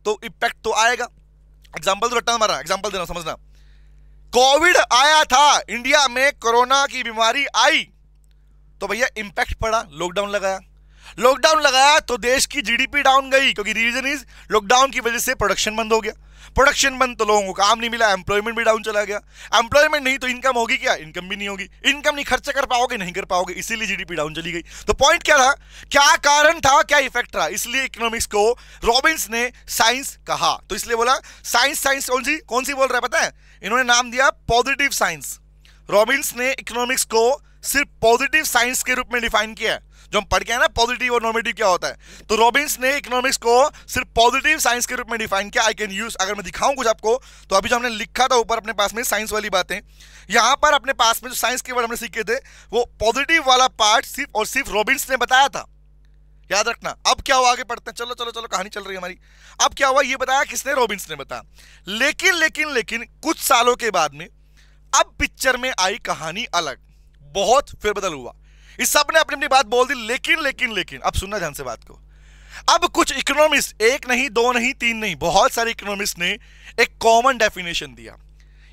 तो इफेक्ट तो आएगा एग्जाम्पल तो रटना हमारा एग्जाम्पल देना समझना कोविड आया था इंडिया में कोरोना की बीमारी आई तो भैया इंपैक्ट पड़ा लॉकडाउन लगाया लॉकडाउन लगाया तो देश की जीडीपी डाउन गई क्योंकि रीजन इज लॉकडाउन की वजह से प्रोडक्शन बंद हो गया प्रोडक्शन बंद तो लोगों को काम नहीं मिला एम्प्लॉयमेंट भी डाउन चला गया एम्प्लॉयमेंट नहीं तो इनकम होगी क्या इनकम भी नहीं होगी इनकम नहीं खर्च कर पाओगे नहीं कर पाओगे इसीलिए जीडीपी डाउन चली गई तो पॉइंट क्या था क्या कारण था क्या इफेक्ट रहा इसलिए इकोनॉमिक्स को रॉबिन्स ने साइंस कहा तो इसलिए बोला साइंस साइंस कौन सी कौन सी बोल रहा है पता है इन्होंने नाम दिया पॉजिटिव साइंस रॉबिन्स ने इकोनॉमिक्स को सिर्फ पॉजिटिव साइंस के रूप में डिफाइन किया जो हम पढ़ के हैं ना पॉजिटिव और नॉर्मेटिव क्या होता है तो रॉबिन्स ने इकोनॉमिक्स को सिर्फ पॉजिटिव साइंस के रूप में डिफाइन किया आई कैन यूज अगर मैं दिखाऊं कुछ आपको तो अभी जो हमने लिखा था ऊपर अपने पास में साइंस वाली बातें यहां पर अपने पास में जो साइंस के वर्ड हमने सीखे थे वो पॉजिटिव वाला पार्ट सिर्फ और सिर्फ रॉबिन्स ने बताया था याद रखना अब क्या हुआ आगे पढ़ते हैं चलो चलो चलो कहानी चल रही है हमारी अब क्या हुआ ये बताया किसने रॉबिन्स ने बताया लेकिन लेकिन लेकिन कुछ सालों के बाद में अब पिक्चर में आई कहानी अलग बहुत फेरबदल हुआ इस सब ने अपनी अपनी बात बोल दी लेकिन लेकिन लेकिन अब सुनना ध्यान से बात को अब कुछ इकोनॉमिस्ट एक नहीं दो नहीं तीन नहीं बहुत सारे इकोनॉमिस्ट ने एक कॉमन डेफिनेशन दिया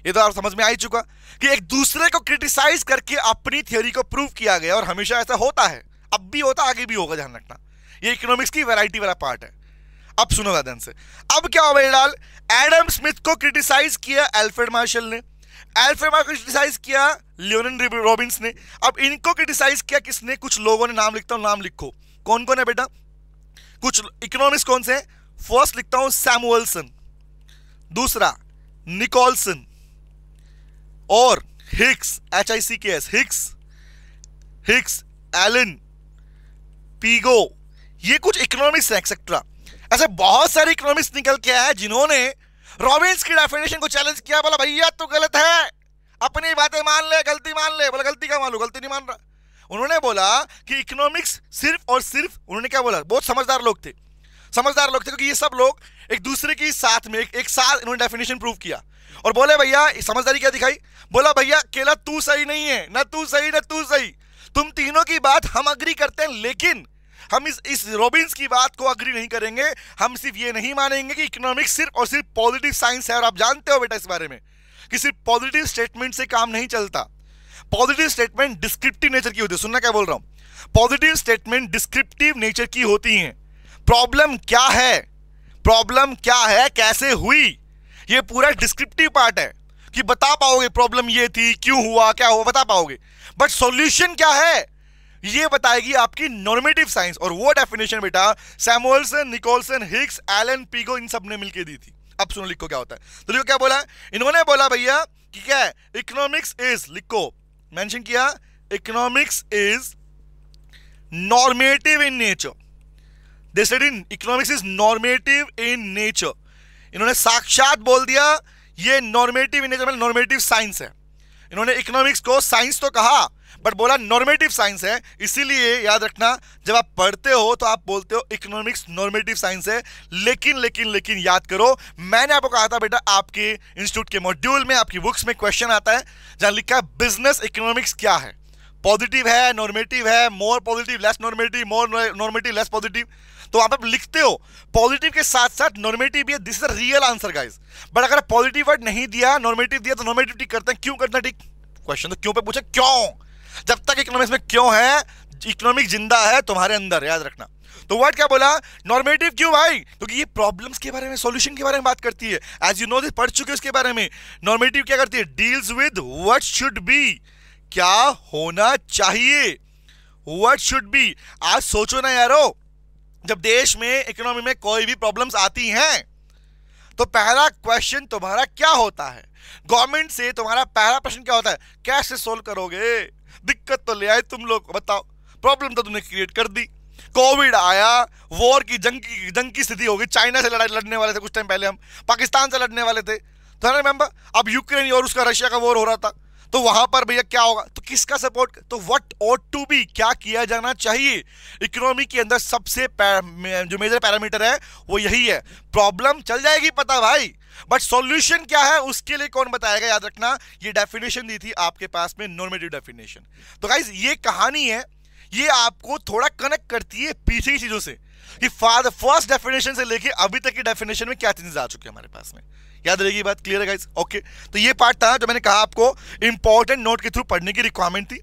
ये तो आप समझ में आ ही चुका कि एक दूसरे को क्रिटिसाइज करके अपनी थ्योरी को प्रूव किया गया और हमेशा ऐसा होता है अब भी होता आगे भी होगा ध्यान रखना ये इकोनॉमिक्स की वैरायटी वाला पार्ट है अब सुनो ध्यान से अब क्या हुआ बहरहाल एडम स्मिथ को क्रिटिसाइज किया एल्फ्रेड मार्शल ने एल्फ्रेड मार्शल क्रिटिसाइज किया लियोन रॉबिन्स ने अब इनको क्रिटिसाइज किया किसने कुछ लोगों ने नाम लिखता हूँ नाम लिखो कौन कौन है बेटा कुछ इकोनॉमिक्स कौन से हैं फर्स्ट लिखता हूं सैमुअलसन दूसरा निकोलसन और Hicks H I C K S Hicks Hicks Allen Pigou ये कुछ इकोनॉमिक्स एक्सेट्रा ऐसे बहुत सारे इकोनॉमिक्स निकल के आए जिन्होंने रॉबिन्स की डेफिनेशन को चैलेंज किया बोला भैया तो गलत है अपनी बातें मान ले गलती मान ले बोला गलती क्या मान लो गलती नहीं मान रहा उन्होंने बोला कि इकोनॉमिक्स सिर्फ और सिर्फ उन्होंने क्या बोला बहुत समझदार लोग थे समझदार लोग थे क्योंकि ये सब लोग एक दूसरे के साथ में एक, एक साथ इन्होंने डेफिनेशन प्रूव किया और बोले भैया समझदारी क्या दिखाई बोला भैया केला तू सही नहीं है ना तू सही ना तू सही तुम तीनों की बात हम अग्री करते हैं लेकिन हम इस इस रॉबिन्स की बात को अग्री नहीं करेंगे हम सिर्फ ये नहीं मानेंगे कि इकोनॉमिक्स सिर्फ और सिर्फ पॉजिटिव साइंस है और आप जानते हो बेटा इस बारे में कि सिर्फ पॉजिटिव स्टेटमेंट से काम नहीं चलता पॉजिटिव स्टेटमेंट डिस्क्रिप्टिव नेचर की होती है सुनना क्या बोल रहा हूँ पॉजिटिव स्टेटमेंट डिस्क्रिप्टिव नेचर की होती हैं प्रॉब्लम क्या है प्रॉब्लम क्या है कैसे हुई ये पूरा डिस्क्रिप्टिव पार्ट है कि बता पाओगे प्रॉब्लम ये थी क्यों हुआ क्या हुआ बता पाओगे बट सॉल्यूशन क्या है ये बताएगी आपकी नॉर्मेटिव साइंस और वो डेफिनेशन बेटा Samuelson Nicholson Hicks Allen Pigou इन सब ने मिलकर दी थी अब सुनो लिखो क्या होता है तो लिखो क्या बोला इन्होंने बोला भैया कि क्या है इकोनॉमिक्स इज लिखो मेंशन किया economics is normative in nature they said in economics is normative in nature इन्होंने साक्षात बोल दिया ये नॉर्मेटिव इन्हें नॉर्मेटिव साइंस है इन्होंने इकोनॉमिक्स को साइंस तो कहा बट बोला नॉर्मेटिव साइंस है इसीलिए याद रखना जब आप पढ़ते हो तो आप बोलते हो इकोनॉमिक्स नॉर्मेटिव साइंस है लेकिन लेकिन लेकिन याद करो मैंने आपको कहा था बेटा आपके इंस्टीट्यूट के मॉड्यूल में आपकी बुक्स में क्वेश्चन आता है जहां लिखा है बिजनेस इकोनॉमिक्स क्या है पॉजिटिव है नॉर्मेटिव है more positive less normative more normative less positive तो आप लिखते हो पॉजिटिव के साथ साथ नॉर्मेटिव भी है this is real answer guys but अगर पॉजिटिव वर्ड नहीं दिया नॉर्मेटिव दिया तो नॉर्मेटिव टिक करते हैं क्यों करना टिक क्वेश्चन तो क्यों पे पूछा क्यों जब तक इकोनॉमिक्स में क्यों है इकोनॉमिक जिंदा है तुम्हारे अंदर याद रखना तो वर्ड क्या बोला नॉर्मेटिव क्यों भाई क्योंकि तो ये प्रॉब्लम्स के बारे में सॉल्यूशन के बारे में बात करती है एज यू नो दिस पढ़ चुके उसके बारे में नॉर्मेटिव क्या करती है deals with what should be क्या होना चाहिए व्हाट शुड बी आज सोचो ना यारो जब देश में इकोनॉमी में कोई भी प्रॉब्लम्स आती हैं तो पहला क्वेश्चन तुम्हारा क्या होता है गवर्नमेंट से तुम्हारा पहला प्रश्न क्या होता है कैसे सोल्व करोगे दिक्कत तो ले आए तुम लोग बताओ प्रॉब्लम तो तुमने क्रिएट कर दी कोविड आया वॉर की जंग की जंग की स्थिति होगी चाइना से लड़ाई लड़ने वाले थे कुछ टाइम पहले हम पाकिस्तान से लड़ने वाले थे तो मैम अब यूक्रेन और उसका रशिया का वॉर हो रहा था तो वहां पर भैया क्या होगा तो किसका सपोर्ट तो वट ऑट टू बी क्या किया जाना चाहिए इकोनॉमी के अंदर सबसे जो मेजर पैरामीटर है वो यही है प्रॉब्लम चल जाएगी पता भाई बट सॉल्यूशन क्या है उसके लिए कौन बताएगा याद रखना ये डेफिनेशन दी थी आपके पास में नॉर्मेटिव डेफिनेशन तो गाइज ये कहानी है ये आपको थोड़ा कनेक्ट करती है पीछे की चीजों से कि फर्स्ट डेफिनेशन से लेके अभी तक की डेफिनेशन में क्या चीजें आ चुके हैं हमारे पास में याद रहेगी बात क्लियर है गाइज ओके तो ये पार्ट था जो मैंने कहा आपको इंपॉर्टेंट नोट के थ्रू पढ़ने की रिक्वायरमेंट थी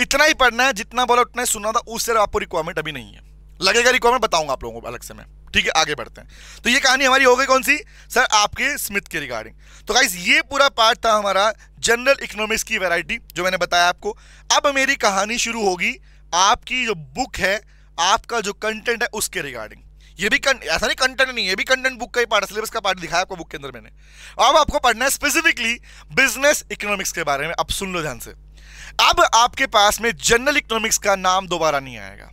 इतना ही पढ़ना है जितना बोला उतना ही सुनना था उससे आपको रिक्वायरमेंट अभी नहीं है लगेगा रिक्वायरमेंट बताऊंगा आप लोगों को अलग से मैं ठीक है आगे बढ़ते हैं तो ये कहानी हमारी हो गई कौन सी सर आपके स्मिथ के रिगार्डिंग तो गाइज ये पूरा पार्ट था हमारा जनरल इकोनॉमिक्स की वैरायटी जो मैंने बताया आपको अब मेरी कहानी शुरू होगी आपकी जो बुक है आपका जो कंटेंट है उसके रिगार्डिंग ये भी कं, ऐसा नहीं कंटेंट नहीं ये भी कंटेंट बुक का ही पार्ट सिलेबस का पार्ट दिखाया आपको बुक के अंदर मैंने अब आपको पढ़ना है स्पेसिफिकली बिजनेस इकोनॉमिक्स के बारे में अब सुन लो ध्यान से अब आपके पास में जनरल इकोनॉमिक्स का नाम दोबारा नहीं आएगा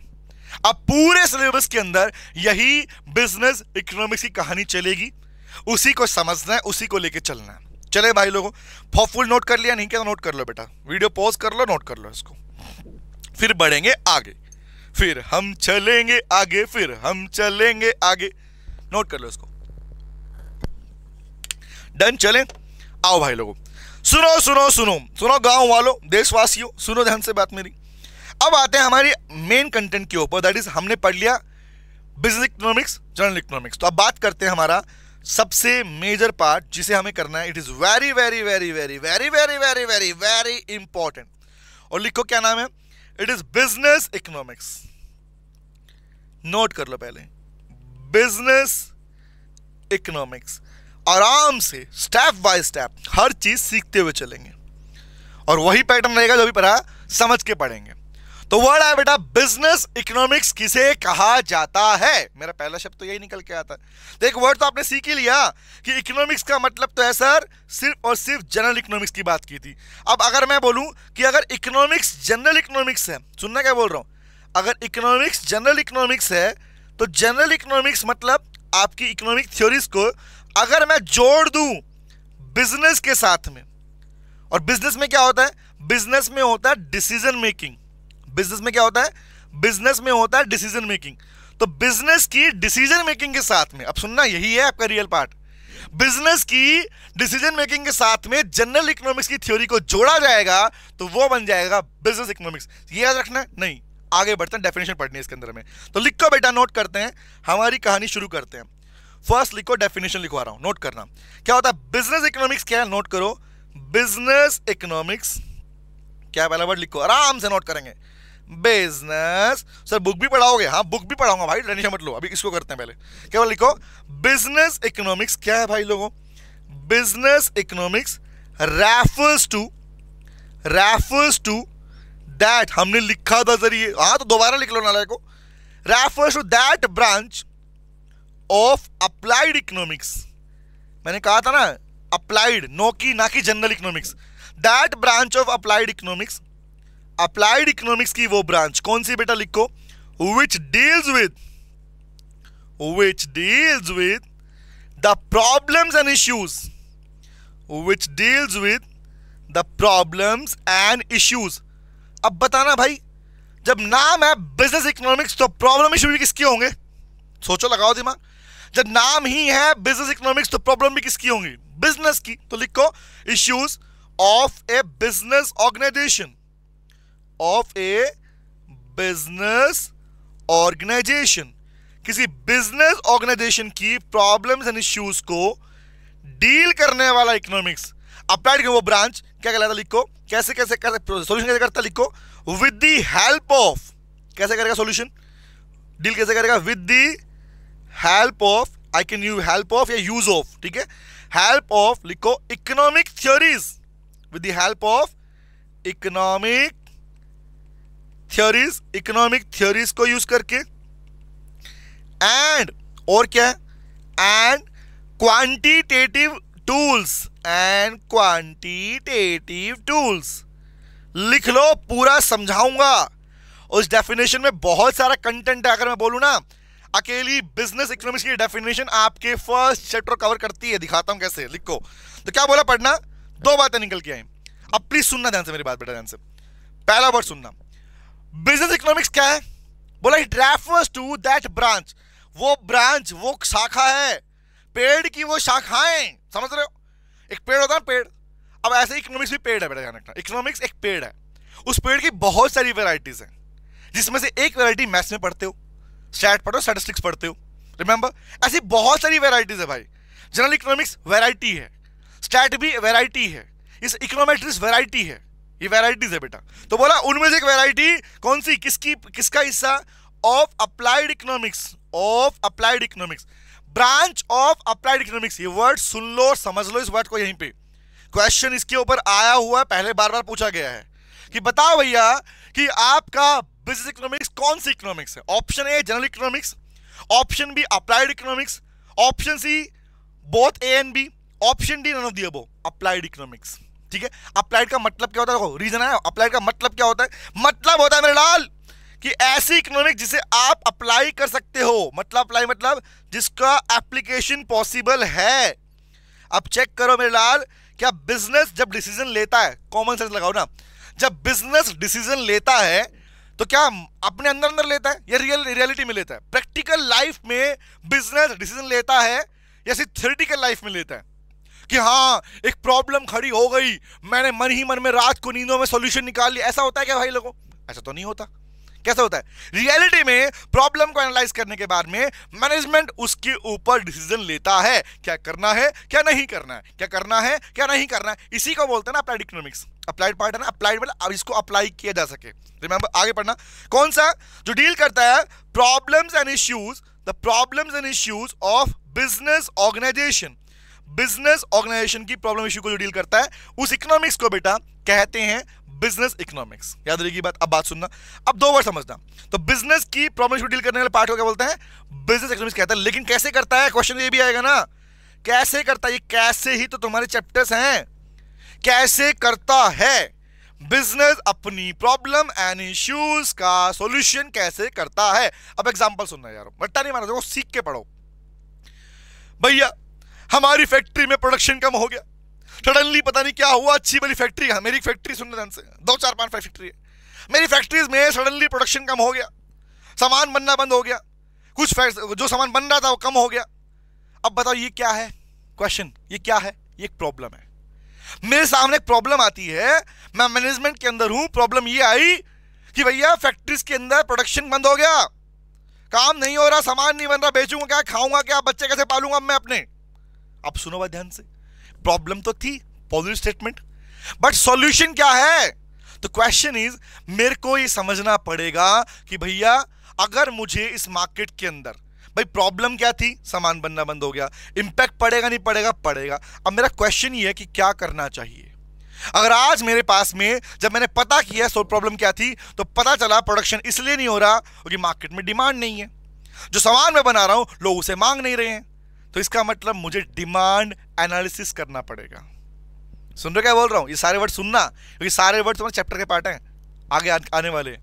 अब पूरे सिलेबस के अंदर यही बिजनेस इकोनॉमिक्स की कहानी चलेगी उसी को समझना है उसी को लेकर चलना है चले भाई लोगों फॉफुल नोट कर लिया नहीं क्या नोट तो कर लो बेटा वीडियो पॉज कर लो नोट कर लो इसको फिर बढ़ेंगे आगे फिर हम चलेंगे आगे फिर हम चलेंगे आगे नोट कर लो इसको डन चलें आओ भाई लोगों सुनो सुनो सुनो सुनो गांव वालों देशवासियों सुनो ध्यान से बात मेरी अब आते हैं हमारी मेन कंटेंट के ऊपर दैट इज हमने पढ़ लिया बिजनेस इकोनॉमिक्स जनरल इकोनॉमिक्स तो अब बात करते हैं हमारा सबसे मेजर पार्ट जिसे हमें करना है it is very very very very very very very very very important और लिखो क्या नाम है it is business economics note कर लो पहले बिजनेस इकोनॉमिक्स आराम से स्टेप बाय स्टेप हर चीज सीखते हुए चलेंगे और वही पैटर्न रहेगा जो भी पढ़ा समझ के पढ़ेंगे तो वर्ड है बेटा बिजनेस इकोनॉमिक्स किसे कहा जाता है मेरा पहला शब्द तो यही निकल के आता है तो एक वर्ड तो आपने सीख ही लिया कि इकोनॉमिक्स का मतलब तो है सर सिर्फ और सिर्फ जनरल इकोनॉमिक्स की बात की थी अब अगर मैं बोलूं कि अगर इकोनॉमिक्स जनरल इकोनॉमिक्स है सुनना क्या बोल रहा हूँ अगर इकोनॉमिक्स जनरल इकोनॉमिक्स है तो जनरल इकोनॉमिक्स मतलब आपकी इकोनॉमिक थ्योरीज को अगर मैं जोड़ दूं बिजनेस के साथ में और बिजनेस में क्या होता है बिजनेस में होता है डिसीजन मेकिंग बिजनेस में क्या होता है बिजनेस में होता है डिसीजन मेकिंग तो बिजनेस की डिसीजन मेकिंग के साथ में अब सुनना यही है आपका रियल पार्ट बिजनेस की डिसीजन मेकिंग के साथ में जनरल इकोनॉमिक्स की थ्योरी को जोड़ा जाएगा तो वो बन जाएगा बिजनेस इकोनॉमिक्स ये याद रखना नहीं आगे बढ़ते हैं डेफिनेशन पढ़नी इसके अंदर में तो लिखो बेटा नोट करते हैं हमारी कहानी शुरू करते हैं फर्स्ट लिखो डेफिनेशन लिखवा रहा हूं नोट करना क्या होता है बिजनेस इकोनॉमिक्स क्या है नोट करो बिजनेस इकोनॉमिक्स क्या पहला वर्ड लिखो आराम से नोट करेंगे बिजनेस सर बुक भी पढ़ाओगे हाँ बुक भी पढ़ाऊंगा भाई टेंशन मत लो अभी इसको करते हैं पहले क्या लिखो बिजनेस इकोनॉमिक्स क्या है भाई लोगों business economics refers to refers to that हमने लिखा था जरिए हाँ तो दोबारा लिख लो नाला को refers to that branch of applied economics मैंने कहा था ना अप्लाइड नो की ना कि general economics that branch of applied economics applied economics की वो ब्रांच कौन सी बेटा लिखो which deals with which deals with the problems and issues which deals with the problems and issues अब बताना भाई जब नाम है बिजनेस इकोनॉमिक्स तो प्रॉब्लम इश्यू भी किसके होंगे सोचो लगाओ दिमाग जब नाम ही है बिजनेस इकोनॉमिक्स तो प्रॉब्लम भी किसकी होंगी बिजनेस की तो लिखो issues of a business organization of a business organization किसी बिजनेस ऑर्गेनाइजेशन की प्रॉब्लम्स एंड इश्यूज को डील करने वाला इकोनॉमिक्स अप्लाइड वो ब्रांच क्या कहलाता लिखो कैसे कैसे सोल्यूशन कैसे करता लिखो विद दी हेल्प ऑफ कैसे करेगा सोल्यूशन डील कैसे करेगा with the help of I can you help of या यूज ऑफ ठीक है हेल्प ऑफ लिखो economic theories with the help of economic theories economic theories को यूज करके एंड और क्या है and quantitative tools and quantitative tools लिख लो पूरा समझाऊंगा उस डेफिनेशन में बहुत सारा कंटेंट है अगर मैं बोलू ना अकेली बिजनेस इकोनॉमिक्स की डेफिनेशन आपके फर्स्ट चैप्टर कवर करती है दिखाता हूं कैसे लिखो तो क्या बोला पढ़ना दो बातें निकल के आई अब प्लीज सुनना ध्यान से मेरी बात बेटा ध्यान से पहला वर्ड सुनना बिजनेस इकोनॉमिक्स क्या है बोला it refers to that branch वो ब्रांच वो शाखा है पेड़ की वो शाखाएं समझ रहे हो एक पेड़ होता है पेड़ अब ऐसे इकोनॉमिक्स भी पेड़ है बेटा ध्यान रखना इकोनॉमिक्स एक पेड़ है उस पेड़ की बहुत सारी वेराइटीज हैं जिसमें से एक वेराइटी मैथ्स में पढ़ते हो स्टैट पढ़ो स्टैटिस्टिक्स पढ़ते हो रिमेंबर ऐसी बहुत सारी वेराइटीज है भाई जनरल इकोनॉमिक्स वेराइटी है स्टैट भी वेराइटी है इस इकोनॉमेट्रिक्स वेराइटी है ये वैरायटीज है बेटा तो बोला उनमें से एक वैरायटी कौन सी किसकी किसका हिस्सा of applied economics of applied economics branch of applied economics ये वर्ड सुन लो समझ लो इस वर्ड को यहीं पे क्वेश्चन इसके ऊपर आया हुआ है पहले बार बार पूछा गया है कि बताओ भैया कि आपका बिजनेस इकोनॉमिक्स कौन सी इकोनॉमिक्स है option A general economics option B applied economics option C both A and B option D none of the above applied economics ठीक है अप्लाइड का मतलब क्या होता है देखो रीजन है अप्लाइड का मतलब क्या होता है मतलब होता है मेरे लाल कि ऐसी इकोनॉमिक जिसे आप अप्लाई कर सकते हो मतलब अप्लाई मतलब जिसका एप्लीकेशन पॉसिबल है अब चेक करो मेरे लाल क्या बिजनेस जब डिसीजन लेता है कॉमन सेंस लगाओ ना जब बिजनेस डिसीजन लेता है तो क्या अपने अंदर अंदर लेता है या रियल रियलिटी में लेता है प्रैक्टिकल लाइफ में बिजनेस डिसीजन लेता है या सिर्फ थ्योरेटिकल लाइफ में लेता है कि हाँ एक प्रॉब्लम खड़ी हो गई मैंने मन ही मन में रात को नींदों में सोल्यूशन निकाल लिया ऐसा होता है क्या भाई लोगों ऐसा तो नहीं होता कैसा होता है रियलिटी में प्रॉब्लम को एनालाइज करने के बाद में मैनेजमेंट उसके ऊपर डिसीजन लेता है क्या करना है क्या नहीं करना है क्या करना है क्या नहीं करना है इसी को बोलते हैं ना अप्लाइड इकोनॉमिक्स अप्लाइड पार्ट है ना अप्लाइड मतलब अब इसको अप्लाई किया जा सके रिमेंबर आगे पढ़ना कौन सा जो डील करता है problems and issues the problems and issues of business organization business organization की प्रॉब्लम इश्यू को जो डील करता है उस इकोनॉमिक्स को बेटा कहते हैं बिजनेस इकोनॉमिक्स याद रहेगी बात अब बात सुनना अब दो बार समझना तो बिजनेस की प्रॉब्लम इश्यू डील करने वाले पार्ट को क्या बोलते हैं बिजनेस इकोनॉमिक्स कहता है लेकिन कैसे करता है क्वेश्चन तो ये भी आएगा ना कैसे करता है ये कैसे ही तो तुम्हारे चैप्टर्स हैं कैसे करता है बिजनेस अपनी प्रॉब्लम एंड इश्यूज का सॉल्यूशन कैसे करता है अब एग्जांपल सुनना यार बट्टा नहीं मारा देखो सीख के पढ़ो भैया हमारी फैक्ट्री में प्रोडक्शन कम हो गया सडनली पता नहीं क्या हुआ अच्छी बड़ी फैक्ट्री है मेरी फैक्ट्री सुनने ध्यान से दो चार पांच फैक्ट्री है मेरी फैक्ट्रीज में सडनली प्रोडक्शन कम हो गया सामान बनना बंद हो गया कुछ जो सामान बन रहा था वो कम हो गया अब बताओ ये क्या है क्वेश्चन ये क्या है ये एक प्रॉब्लम है मेरे सामने एक प्रॉब्लम आती है मैं मैनेजमेंट के अंदर हूं प्रॉब्लम ये आई कि भैया फैक्ट्रीज के अंदर प्रोडक्शन बंद हो गया काम नहीं हो रहा सामान नहीं बन रहा बेचूंगा क्या खाऊंगा क्या बच्चे कैसे पालूंगा मैं अपने आप सुनो भाई ध्यान से प्रॉब्लम तो थी पॉजिटिव स्टेटमेंट बट सॉल्यूशन क्या है तो क्वेश्चन इज मेरे को ये समझना पड़ेगा कि भैया अगर मुझे इस मार्केट के अंदर भाई प्रॉब्लम क्या थी सामान बनना बंद हो गया इंपैक्ट पड़ेगा नहीं पड़ेगा पड़ेगा अब मेरा क्वेश्चन ये है कि क्या करना चाहिए अगर आज मेरे पास में जब मैंने पता किया सो प्रॉब्लम क्या थी तो पता चला प्रोडक्शन इसलिए नहीं हो रहा क्योंकि मार्केट में डिमांड नहीं है जो सामान मैं बना रहा हूं लोग उसे मांग नहीं रहे हैं तो इसका मतलब मुझे डिमांड एनालिसिस करना पड़ेगा सुन रहे क्या बोल रहा हूँ ये सारे वर्ड सुनना क्योंकि सारे वर्ड तुम्हारे चैप्टर के पार्ट हैं आगे आने वाले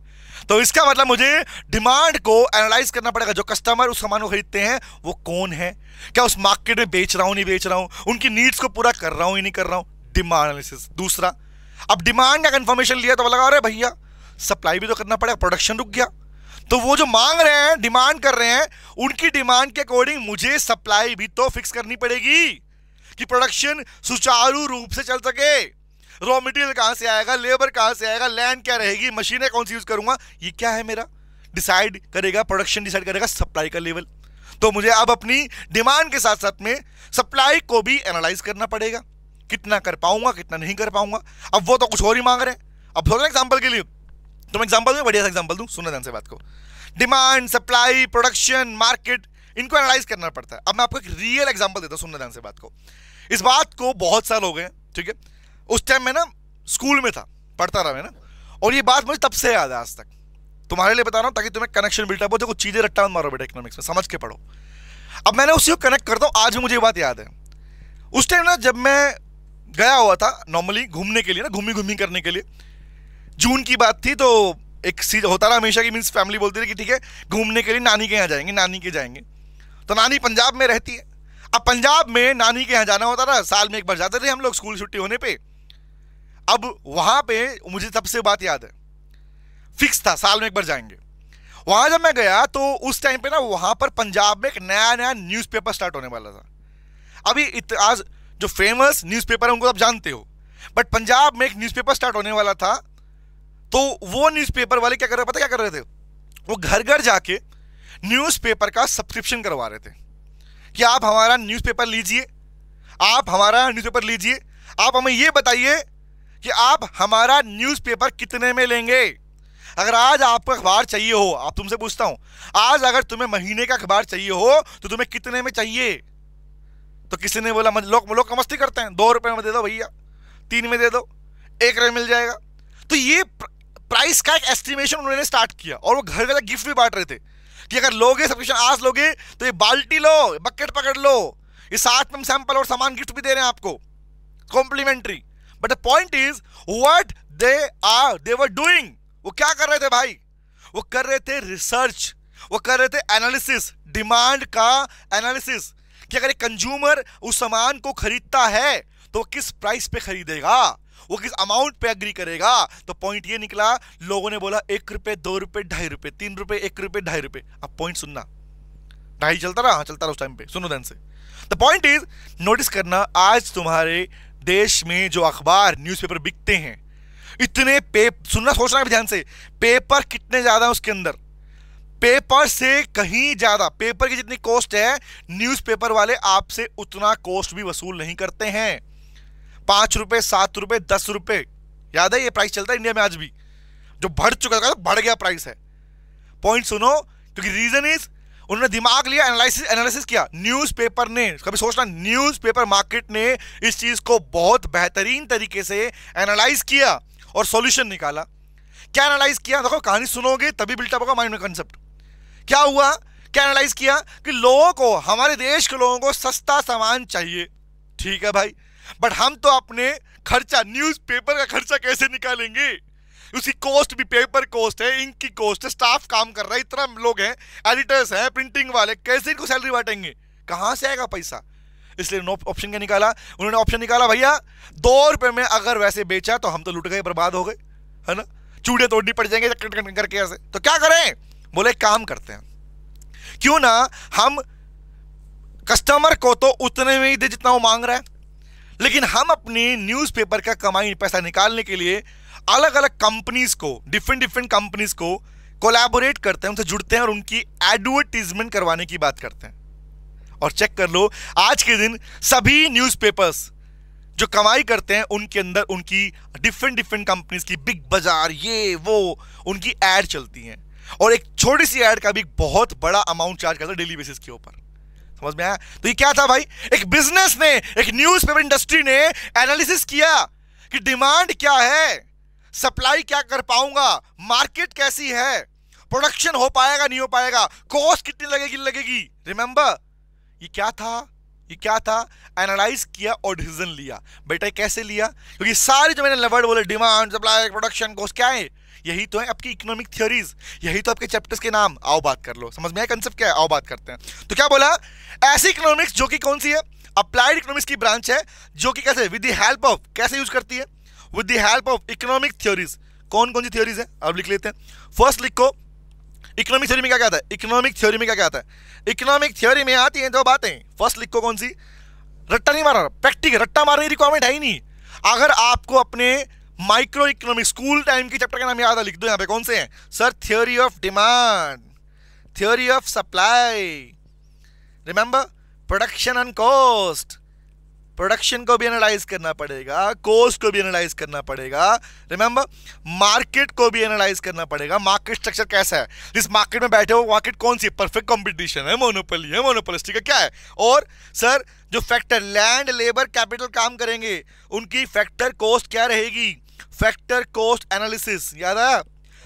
तो इसका मतलब मुझे डिमांड को एनालाइज करना पड़ेगा जो कस्टमर उस सामान को खरीदते हैं वो कौन है क्या उस मार्केट में बेच रहा हूँ नहीं बेच रहा हूँ उनकी नीड्स को पूरा कर रहा हूँ या नहीं कर रहा हूँ डिमांड एनालिसिस दूसरा अब डिमांड का कन्फर्मेशन लिया तो लगा अरे भैया सप्लाई भी तो करना पड़ेगा प्रोडक्शन रुक गया तो वो जो मांग रहे हैं डिमांड कर रहे हैं उनकी डिमांड के अकॉर्डिंग मुझे सप्लाई भी तो फिक्स करनी पड़ेगी कि प्रोडक्शन सुचारू रूप से चल सके रॉ मटेरियल कहां से आएगा लेबर कहां से आएगा लैंड क्या रहेगी मशीनें कौन सी यूज़ करूंगा ये क्या है मेरा डिसाइड करेगा प्रोडक्शन डिसाइड करेगा सप्लाई का लेवल तो मुझे अब अपनी डिमांड के साथ साथ में सप्लाई को भी एनालाइज करना पड़ेगा कितना कर पाऊंगा कितना नहीं कर पाऊंगा अब वो तो कुछ और ही मांग रहे हैं अब थोड़ा एग्जाम्पल के लिए तुम एग्जाम्पल एग्जाम्पल बढ़िया एग्जाम्पल दू सुना ध्यान से बात को डिमांड सप्लाई प्रोडक्शन मार्केट इनको एनालाइज करना पड़ता है अब मैं आपको एक रियल एग्जाम्पल देता हूँ सुनना ध्यान से बात को इस बात को बहुत साल हो गए ठीक है उस टाइम में ना स्कूल में था पढ़ता रहा मैं ना और ये बात मुझे तब से याद है आज तक तुम्हारे लिए बता रहा हूँ ताकि तुम्हें कनेक्शन बिल्टअप हो देखो चीज़ें रट्टा मारो बेटा इकोनॉमिक्स में समझ के पढ़ो अब मैंने उसी को कनेक्ट करता हूँ आज मुझे ये बात याद है उस टाइम ना जब मैं गया हुआ था नॉर्मली घूमने के लिए ना घूमी घूमी करने के लिए जून की बात थी तो एक सीज होता रहा हमेशा की मीन्स फैमिली बोलती थी कि ठीक है घूमने के लिए नानी के यहाँ जाएंगे नानी के जाएंगे तो नानी पंजाब में रहती है अब पंजाब में नानी के यहाँ जाना होता था साल में एक बार जाते थे हम लोग स्कूल छुट्टी होने पर अब वहाँ पर मुझे सबसे बात याद है फिक्स था साल में एक बार जाएंगे वहाँ जब मैं गया तो उस टाइम पे ना वहाँ पर पंजाब में एक नया नया न्यूज़पेपर स्टार्ट होने वाला था अभी इत आज जो फेमस न्यूज़पेपर है उनको आप जानते हो बट पंजाब में एक न्यूज़पेपर स्टार्ट होने वाला था तो वो न्यूज़पेपर वाले क्या कर रहे पता क्या कर रहे थे वो घर घर जाके न्यूज़पेपर का सब्सक्रिप्शन करवा रहे थे कि आप हमारा न्यूज़पेपर लीजिए आप हमारा न्यूज़पेपर लीजिए आप हमें ये बताइए कि आप हमारा न्यूज़पेपर कितने में लेंगे अगर आज आपको अखबार चाहिए हो आप तुमसे पूछता हूं आज अगर तुम्हें महीने का अखबार चाहिए हो तो तुम्हें कितने में चाहिए तो किसी ने बोला लोग लोग मस्ती करते हैं दो रुपए में दे दो भैया तीन में दे दो एक रुपये मिल जाएगा तो ये प्राइस का एक एस्टिमेशन उन्होंने स्टार्ट किया और वो घर घर गिफ्ट तो भी बांट रहे थे कि अगर लोगे सब्सक्रिप्शन आज लोगे तो ये बाल्टी लो बकेट पकड़ लो ये साथ में सैंपल और सामान गिफ्ट भी दे रहे हैं आपको complementary but the point is what they are they were doing वो क्या कर रहे थे भाई वो कर रहे थे रिसर्च वो कर रहे थे एनालिसिस डिमांड का एनालिसिस कि अगर एक कंज्यूमर उस सामान को खरीदता है तो किस प्राइस पे खरीदेगा वो किस अमाउंट पे अग्री करेगा तो पॉइंट ये निकला लोगों ने बोला एक रुपए दो रुपए ढाई रुपए तीन रुपए एक रुपए ढाई रुपए अब पॉइंट सुनना ढाई चलता रहा हाँ चलता रहा उस टाइम पे सुनो ध्यान से द पॉइंट इज नोटिस करना आज तुम्हारे देश में जो अखबार न्यूज़पेपर बिकते हैं इतने पे सुनना सोचना भी ध्यान से पेपर कितने ज़्यादा उसके अंदर पेपर से कहीं ज़्यादा पेपर की जितनी कॉस्ट है न्यूज़पेपर वाले आपसे उतना कॉस्ट भी वसूल नहीं करते हैं पाँच रुपये सात रुपये दस रुपये याद है ये प्राइस चलता है इंडिया में आज भी जो बढ़ चुका था तो बढ़ गया प्राइस है पॉइंट सुनो क्योंकि रीजन इज उन्होंने दिमाग लिया एनालिसिस एनालिसिस किया न्यूज़पेपर ने कभी सोचना न्यूज़पेपर मार्केट ने इस चीज़ को बहुत बेहतरीन तरीके से एनालाइज किया और सॉल्यूशन निकाला क्या एनालाइज किया देखो कहानी सुनोगे तभी बिल्टअप होगा माइंड में कंसेप्ट क्या हुआ क्या एनालाइज किया कि लोगों को हमारे देश के लोगों को सस्ता सामान चाहिए ठीक है भाई बट हम तो अपने खर्चा न्यूज़पेपर का खर्चा कैसे निकालेंगे उसकी कॉस्ट भी पेपर कॉस्ट है इंक की कॉस्ट है स्टाफ काम कर रहा है इतना लोग हैं एडिटर्स हैं प्रिंटिंग वाले कैसे इनको सैलरी बांटेंगे कहाँ से आएगा पैसा इसलिए ऑप्शन क्या निकाला उन्होंने ऑप्शन निकाला भैया दो रुपये में अगर वैसे बेचा तो हम तो लुट गए बर्बाद हो गए है ना चूड़े तोड़नी पड़ जाएंगे करके ऐसे तो क्या करें बोले काम करते हैं क्यों ना हम कस्टमर को तो उतने में ही दे जितना वो मांग रहा है लेकिन हम अपने न्यूज़पेपर का कमाई पैसा निकालने के लिए अलग अलग कंपनीज को डिफरेंट डिफरेंट कंपनीज को कोलैबोरेट करते हैं उनसे जुड़ते हैं और उनकी एडवर्टीजमेंट करवाने की बात करते हैं और चेक कर लो आज के दिन सभी न्यूज़पेपर्स जो कमाई करते हैं उनके अंदर उनकी डिफरेंट डिफरेंट कंपनीज की बिग बाजार ये वो उनकी एड चलती हैं और एक छोटी सी एड का भी बहुत बड़ा अमाउंट चार्ज करता है डेली बेसिस के ऊपर समझ में आया तो ये क्या था भाई एक बिजनेस ने एक न्यूज पेपर इंडस्ट्री ने एनालिसिस किया कि डिमांड क्या है सप्लाई क्या कर पाऊंगा मार्केट कैसी है प्रोडक्शन हो पाएगा नहीं हो पाएगा कॉस्ट कितनी लगेगी लगेगी रिमेंबर ये क्या था ये क्या था एनालाइज किया और डिसीजन लिया बेटा कैसे लिया क्योंकि सारी जो मैंने वर्ड बोले डिमांड सप्लाई प्रोडक्शन कॉस्ट क्या है यही तो है आपकी इकोनॉमिक थ्योरीज यही तो आपके चैप्टर्स के नाम आओ बात कर लो समझ में आया कंसेप्ट क्या है आओ बात करते हैं तो क्या बोला ऐसी इकोनॉमिक्स जो कि कौन सी है अप्लाइड इकोनॉमिक्स की ब्रांच है जो कि कैसे विद द हेल्प ऑफ कैसे यूज करती है with the help of economic theories कौन कौन सी थ्योरीज है अब लिख लेते हैं फर्स्ट लिखो इकोनॉमिक थ्योरी में क्या क्या आता है इकोनॉमिक थ्योरी में क्या क्या आता है इकोनॉमिक थ्योरी में आती हैं दो बातें फर्स्ट लिखो कौन सी रट्टा नहीं मारा प्रैक्टिकल रट्टा मारने की रिक्वायरमेंट है ही नहीं अगर आपको अपने माइक्रो इकोनॉमिक स्कूल टाइम के चैप्टर का नाम याद है लिख दो यहाँ पे कौन से हैं sir theory of demand theory of supply remember production and cost production को भी एनालाइज करना पड़ेगा कॉस्ट को भी एनालाइज करना पड़ेगा रिमेंबर मार्केट को भी एनालाइज करना पड़ेगा मार्केट स्ट्रक्चर कैसा है जिस मार्केट में बैठे हो मार्केट कौन सी परफेक्ट कॉम्पिटिशन है मोनोपोली है मोनोपोलिस्टिक क्या है और सर जो फैक्टर लैंड लेबर कैपिटल काम करेंगे उनकी फैक्टर कॉस्ट क्या रहेगी फैक्टर कॉस्ट एनालिसिस याद आया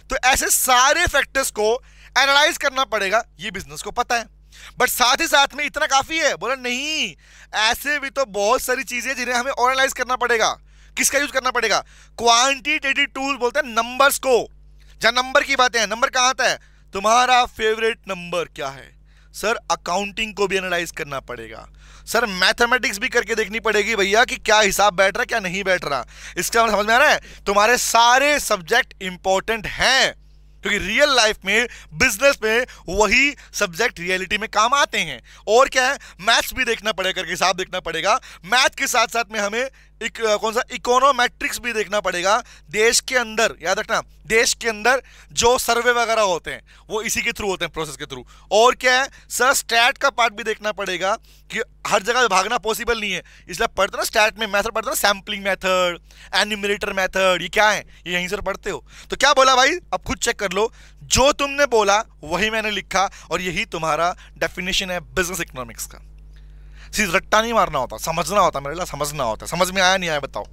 तो ऐसे सारे फैक्टर्स को एनालाइज करना पड़ेगा ये बिजनेस को पता है बट साथ ही साथ में इतना काफी है बोला नहीं ऐसे भी तो बहुत सारी चीजें जिन्हें हमें और एनालाइज करना पड़ेगा किसका यूज करना पड़ेगा क्वांटिटेटिव टूल बोलते हैं नंबर्स को जहां नंबर की बातें हैं नंबर कहां आता है तुम्हारा फेवरेट नंबर क्या है सर अकाउंटिंग को भी एनालाइज करना पड़ेगा सर मैथमेटिक्स भी करके देखनी पड़ेगी भैया कि क्या हिसाब बैठ रहा है क्या नहीं बैठ रहा इसका मतलब समझ में आ रहा है तुम्हारे सारे सब्जेक्ट इंपॉर्टेंट हैं क्योंकि रियल लाइफ में बिजनेस में वही सब्जेक्ट रियलिटी में काम आते हैं और क्या है मैथ्स भी देखना पड़ेगा करके हिसाब देखना पड़ेगा मैथ के साथ साथ में हमें एक, कौन सा इकोनोमेट्रिक्स भी देखना पड़ेगा देश के अंदर याद रखना देश के अंदर जो सर्वे वगैरह होते हैं वो इसी के थ्रू होते हैं प्रोसेस के थ्रू और क्या है सर स्टैट का पार्ट भी देखना पड़ेगा कि हर जगह भागना पॉसिबल नहीं है इसलिए पढ़ते ना स्टैट में मैथड पढ़ते ना सैम्पलिंग मैथड एनिमिलेटर मैथड ये क्या है ये यहीं से पढ़ते हो तो क्या बोला भाई अब खुद चेक कर लो जो तुमने बोला वही मैंने लिखा और यही तुम्हारा डेफिनेशन है बिजनेस इकोनॉमिक्स का सिर्फ रट्टा नहीं मारना होता समझना होता मेरे लिए समझना होता समझ में आया नहीं आया बताओ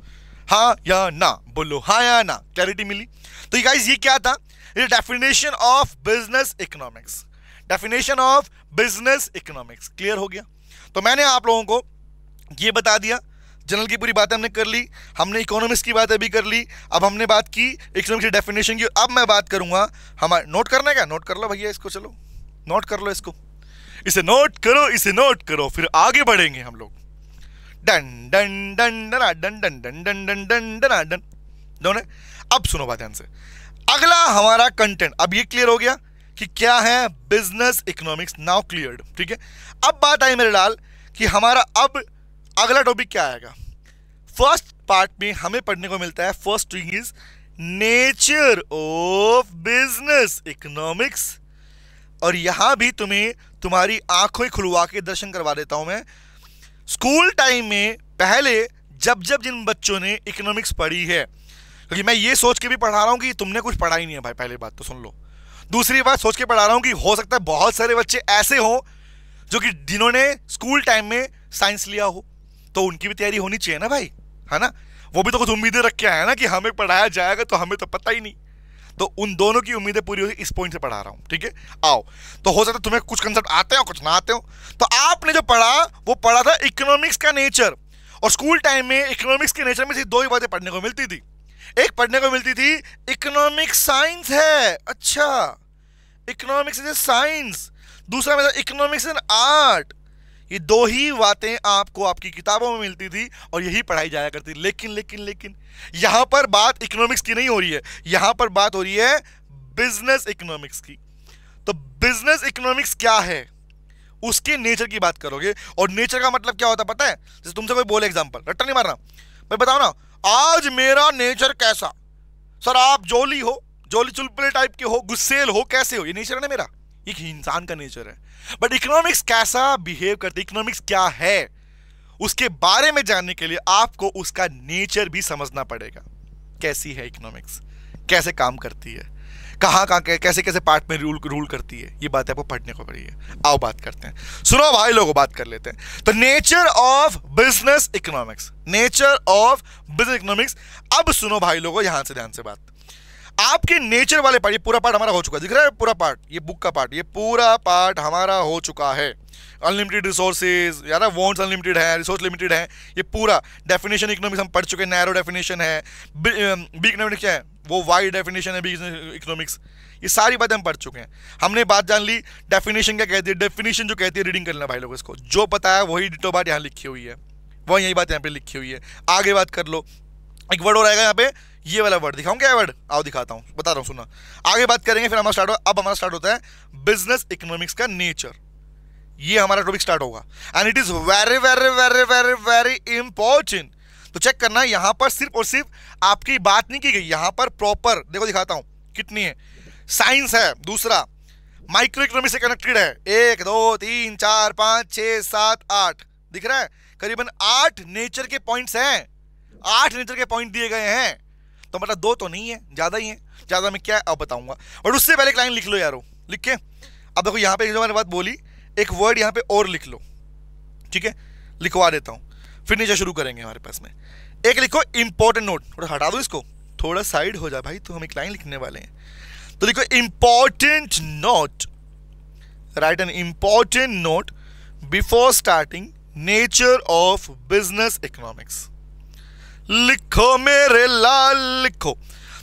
हाँ या ना बोलो हाँ या ना क्लैरिटी मिली तो गाइज ये क्या था ये definition of business economics definition of business economics clear हो गया तो मैंने आप लोगों को ये बता दिया जनरल की पूरी बातें हमने कर ली हमने इकोनॉमिक्स की बातें भी कर ली अब हमने बात की इकोनॉमिक्स की डेफिनेशन की अब मैं बात करूंगा हमारे नोट करना क्या नोट कर लो भैया इसको चलो नोट कर लो इसको इसे नोट करो इसे नोट करो फिर आगे बढ़ेंगे हम लोग done done done done done done done done done done done done दोनों अब सुनो बात ध्यान से अगला हमारा कंटेंट अब ये क्लियर हो गया कि क्या है बिजनेस इकोनॉमिक्स नाउ क्लियर ठीक है अब बात आई मेरे लाल कि हमारा अब अगला टॉपिक क्या आएगा फर्स्ट पार्ट में हमें पढ़ने को मिलता है first is nature of business economics और यहाँ भी तुम्हें तुम्हारी आंखों खुलवा के दर्शन करवा देता हूँ मैं स्कूल टाइम में पहले जब जब जिन बच्चों ने इकोनॉमिक्स पढ़ी है क्योंकि मैं ये सोच के भी पढ़ा रहा हूँ कि तुमने कुछ पढ़ा ही नहीं है भाई पहली बात तो सुन लो दूसरी बात सोच के पढ़ा रहा हूँ कि हो सकता है बहुत सारे बच्चे ऐसे हों जो कि जिन्होंने स्कूल टाइम में साइंस लिया हो तो उनकी भी तैयारी होनी चाहिए ना भाई है ना वो भी तो कुछ उम्मीदें रख के आए ना कि हमें पढ़ाया जाएगा तो हमें तो पता ही नहीं तो उन दोनों की उम्मीदें पूरी होगी इस पॉइंट से पढ़ा रहा हूँ ठीक है आओ तो हो सकता है तुम्हें कुछ कंसेप्ट आते हो कुछ ना आते हो तो आपने जो पढ़ा वो पढ़ा था इकोनॉमिक्स का नेचर और स्कूल टाइम में इकोनॉमिक्स के नेचर में सिर्फ दो ही बातें पढ़ने को मिलती थी एक पढ़ने को मिलती थी इकोनॉमिक साइंस है अच्छा इकोनॉमिक्स इज ए साइंस दूसरा मेरा इकोनॉमिक्स एंड आर्ट ये दो ही बातें आपको आपकी किताबों में मिलती थी और यही पढ़ाई जाया करती लेकिन लेकिन लेकिन यहाँ पर बात इकोनॉमिक्स की नहीं हो रही है यहाँ पर बात हो रही है बिजनेस इकोनॉमिक्स की तो बिजनेस इकोनॉमिक्स क्या है उसके नेचर की बात करोगे और नेचर का मतलब क्या होता है पता है जैसे तुमसे कोई बोले एग्जाम्पल रट्टा नहीं मारना भाई बताओ ना आज मेरा नेचर कैसा सर आप जोली हो जोली चुलपुले टाइप के हो गुस्सेल हो कैसे हो ये नेचर है ना मेरा एक इंसान का नेचर है बट इकोनॉमिक्स कैसा बिहेव करते इकोनॉमिक्स क्या है उसके बारे में जानने के लिए आपको उसका नेचर भी समझना पड़ेगा कैसी है इकोनॉमिक्स कैसे काम करती है कहाँ कहाँ कैसे कैसे पार्ट में रूल रूल करती है ये बातें आपको पढ़ने को पड़ी है आओ बात करते हैं सुनो भाई लोगों बात कर लेते हैं तो nature of business economics nature of business economics अब सुनो भाई लोगों यहां से ध्यान से बात आपके नेचर वाले पार्ट ये पूरा पार्ट हमारा हो चुका है दिख रहा है पूरा पार्ट ये बुक का पार्ट ये पूरा पार्ट हमारा हो चुका है अनलिमिटेड रिसोर्सेज यार वॉन्ट्स अनलिमिटेड है रिसोर्स लिमिटेड है ये पूरा डेफिनेशन इकोनॉमिक्स हम पढ़ चुके हैं नैरो डेफिनेशन है बी इकोनॉमिक्स um, क्या है वो वाइड डेफिनेशन है बी इकोनॉमिक्स ये सारी बातें हम पढ़ चुके हैं हमने बात जान ली डेफिनेशन क्या कहती है डेफिनेशन जो कहती है रीडिंग करना भाई लोग इसको जो पता है वही डिटो बात यहाँ लिखी हुई है वह यही बात यहाँ पे लिखी हुई है आगे बात कर लो एक वर्ड और आएगा यहाँ पे ये वाला वर्ड दिखाऊं क्या वर्ड आओ दिखाता हूँ बता रहा हूँ सुना आगे बात करेंगे फिर हमारा स्टार्ट अब हमारा स्टार्ट होता है बिजनेस इकोनॉमिक्स का नेचर ये हमारा टॉपिक स्टार्ट होगा and it is very very very very very important तो चेक करना है यहां पर सिर्फ और सिर्फ आपकी बात नहीं की गई यहां पर प्रॉपर देखो दिखाता हूं कितनी है साइंस है दूसरा माइक्रो इकोनॉमी से कनेक्टेड है एक दो तीन चार पांच छह सात आठ दिख रहा है करीबन आठ नेचर के पॉइंट्स हैं आठ नेचर के पॉइंट दिए गए हैं तो मतलब दो तो नहीं है ज़्यादा ही है ज़्यादा मैं क्या अब बताऊंगा और उससे पहले एक लाइन लिख लो यारो लिख के अब देखो यहाँ पे जो मैंने बात बोली एक वर्ड यहाँ पे और लिख लो ठीक है लिखवा देता हूँ फिर नीचे शुरू करेंगे हमारे पास में एक लिखो इंपॉर्टेंट नोट थोड़ा हटा दो इसको थोड़ा साइड हो जाए भाई तो हम एक लाइन लिखने वाले हैं तो लिखो important note write an important note before starting nature of business economics लिखो मेरे लाल लिखो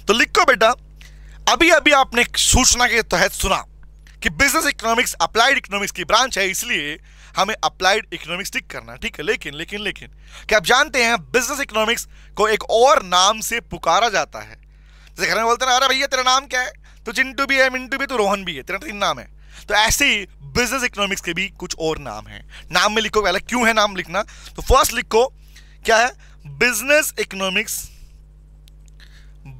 तो लिखो बेटा अभी अभी आपने सूचना के तहत सुना कि बिजनेस इकोनॉमिक्स अप्लाइड इकोनॉमिक्स की ब्रांच है इसलिए हमें अप्लाइड इकोनॉमिक्स टिक करना ठीक है लेकिन लेकिन लेकिन क्या आप जानते हैं बिजनेस इकोनॉमिक्स को एक और नाम से पुकारा जाता है जैसे घर में बोलते ना अरे भैया तेरा नाम क्या है तो चिंटू भी है मिंटू भी तो रोहन भी है तेरा तो तीन नाम है तो ऐसे ही बिजनेस इकोनॉमिक्स के भी कुछ और नाम है नाम में लिखो पहले क्यों है नाम लिखना तो फर्स्ट लिखो क्या है बिजनेस इकोनॉमिक्स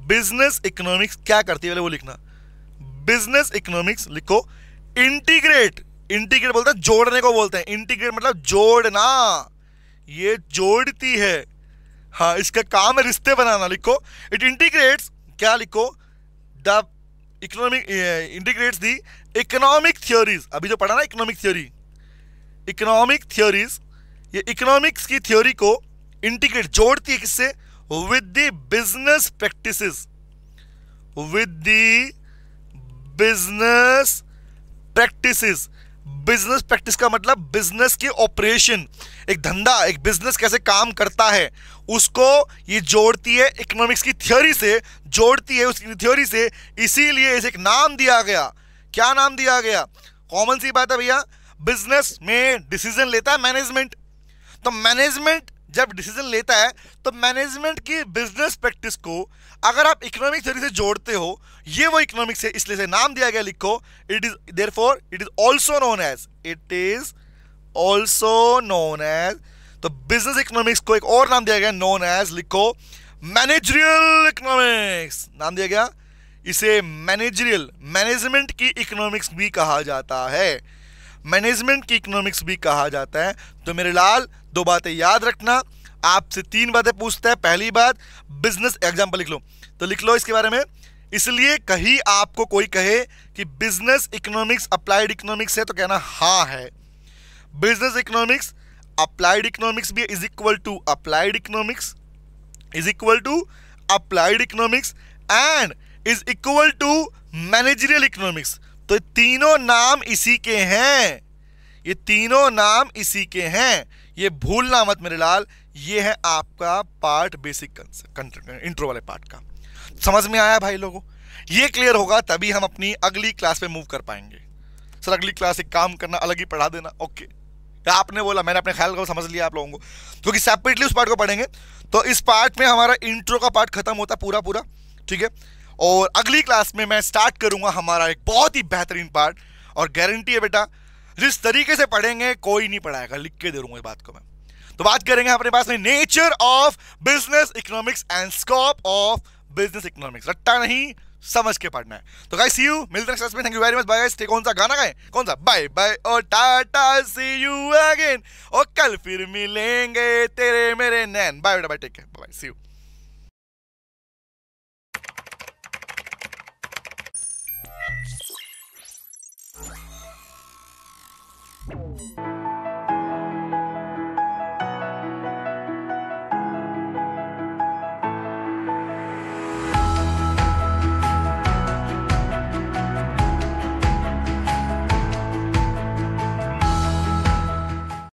बिजनेस इकोनॉमिक्स क्या करती है वो लिखना बिजनेस इकोनॉमिक्स लिखो इंटीग्रेट इंटीग्रेट बोलते हैं जोड़ने को बोलते हैं इंटीग्रेट मतलब जोड़ना ये जोड़ती है हाँ इसका काम है रिश्ते बनाना लिखो इट इंटीग्रेट्स क्या लिखो the economic integrates the economic theories अभी जो पढ़ा ना इकोनॉमिक थ्योरी इकोनॉमिक थ्योरीज ये इकोनॉमिक्स की थ्योरी को इंटीग्रेट जोड़ती है किससे with the business practices with the business practices business practice का मतलब बिजनेस के ऑपरेशन एक धंधा एक बिजनेस कैसे काम करता है उसको ये जोड़ती है इकोनॉमिक्स की थ्योरी से जोड़ती है उसकी थ्योरी से इसीलिए इसे एक नाम दिया गया क्या नाम दिया गया कॉमन सी बात है भैया बिजनेस में डिसीजन लेता है मैनेजमेंट तो मैनेजमेंट जब डिसीजन लेता है तो मैनेजमेंट की बिजनेस प्रैक्टिस को अगर आप इकोनॉमिक थ्योरी से जोड़ते हो ये वो इकोनॉमिक्स है इसलिए से नाम दिया गया लिखो it is therefore it is also known as it is also known as तो बिजनेस इकोनॉमिक्स को एक और नाम दिया गया नोन एज लिखो मैनेजरियल इकोनॉमिक्स नाम दिया गया इसे मैनेजरियल मैनेजमेंट की इकोनॉमिक्स भी कहा जाता है मैनेजमेंट की इकोनॉमिक्स भी कहा जाता है तो मेरे लाल दो बातें याद रखना आपसे तीन बातें पूछता है पहली बात बिजनेस एग्जाम्पल लिख लो तो लिख लो इसके बारे में इसलिए कहीं आपको कोई कहे कि बिजनेस इकोनॉमिक्स अप्लाइड इकोनॉमिक्स है तो कहना हाँ है बिजनेस इकोनॉमिक्स अप्लाइड इकोनॉमिक्स भी is equal to applied economics is equal to applied economics and is equal to managerial economics तो तीनों नाम इसी के हैं ये तीनों नाम इसी के हैं ये भूलना मत मेरे लाल ये है आपका पार्ट बेसिक इंट्रो वाले पार्ट का समझ में आया भाई लोगों ये क्लियर होगा तभी हम अपनी अगली क्लास में मूव कर पाएंगे सर अगली क्लास एक काम करना अलग ही पढ़ा देना ओके आपने बोला मैंने अपने ख्याल को समझ लिया आप लोगों को क्योंकि तो सेपरेटली उस पार्ट को पढ़ेंगे तो इस पार्ट में हमारा इंट्रो का पार्ट खत्म होता पूरा पूरा ठीक है और अगली क्लास में मैं स्टार्ट करूंगा हमारा एक बहुत ही बेहतरीन पार्ट और गारंटी है बेटा जिस तरीके से पढ़ेंगे कोई नहीं पढ़ाएगा लिख के दे रूंगा इस बात को मैं तो बात करेंगे अपने पास में nature of business economics and scope of business economics रट्टा नहीं समझ के पढ़ना है तो गाइस सी यू मिलते हैं नेक्स्ट में thank you very much bye guys कौन सा गाना गाए कौन सा बाय बाय और टाटा सी यू अगेन और कल फिर मिलेंगे तेरे मेरे नैन बाय बेटा bye take care bye see you Thank you.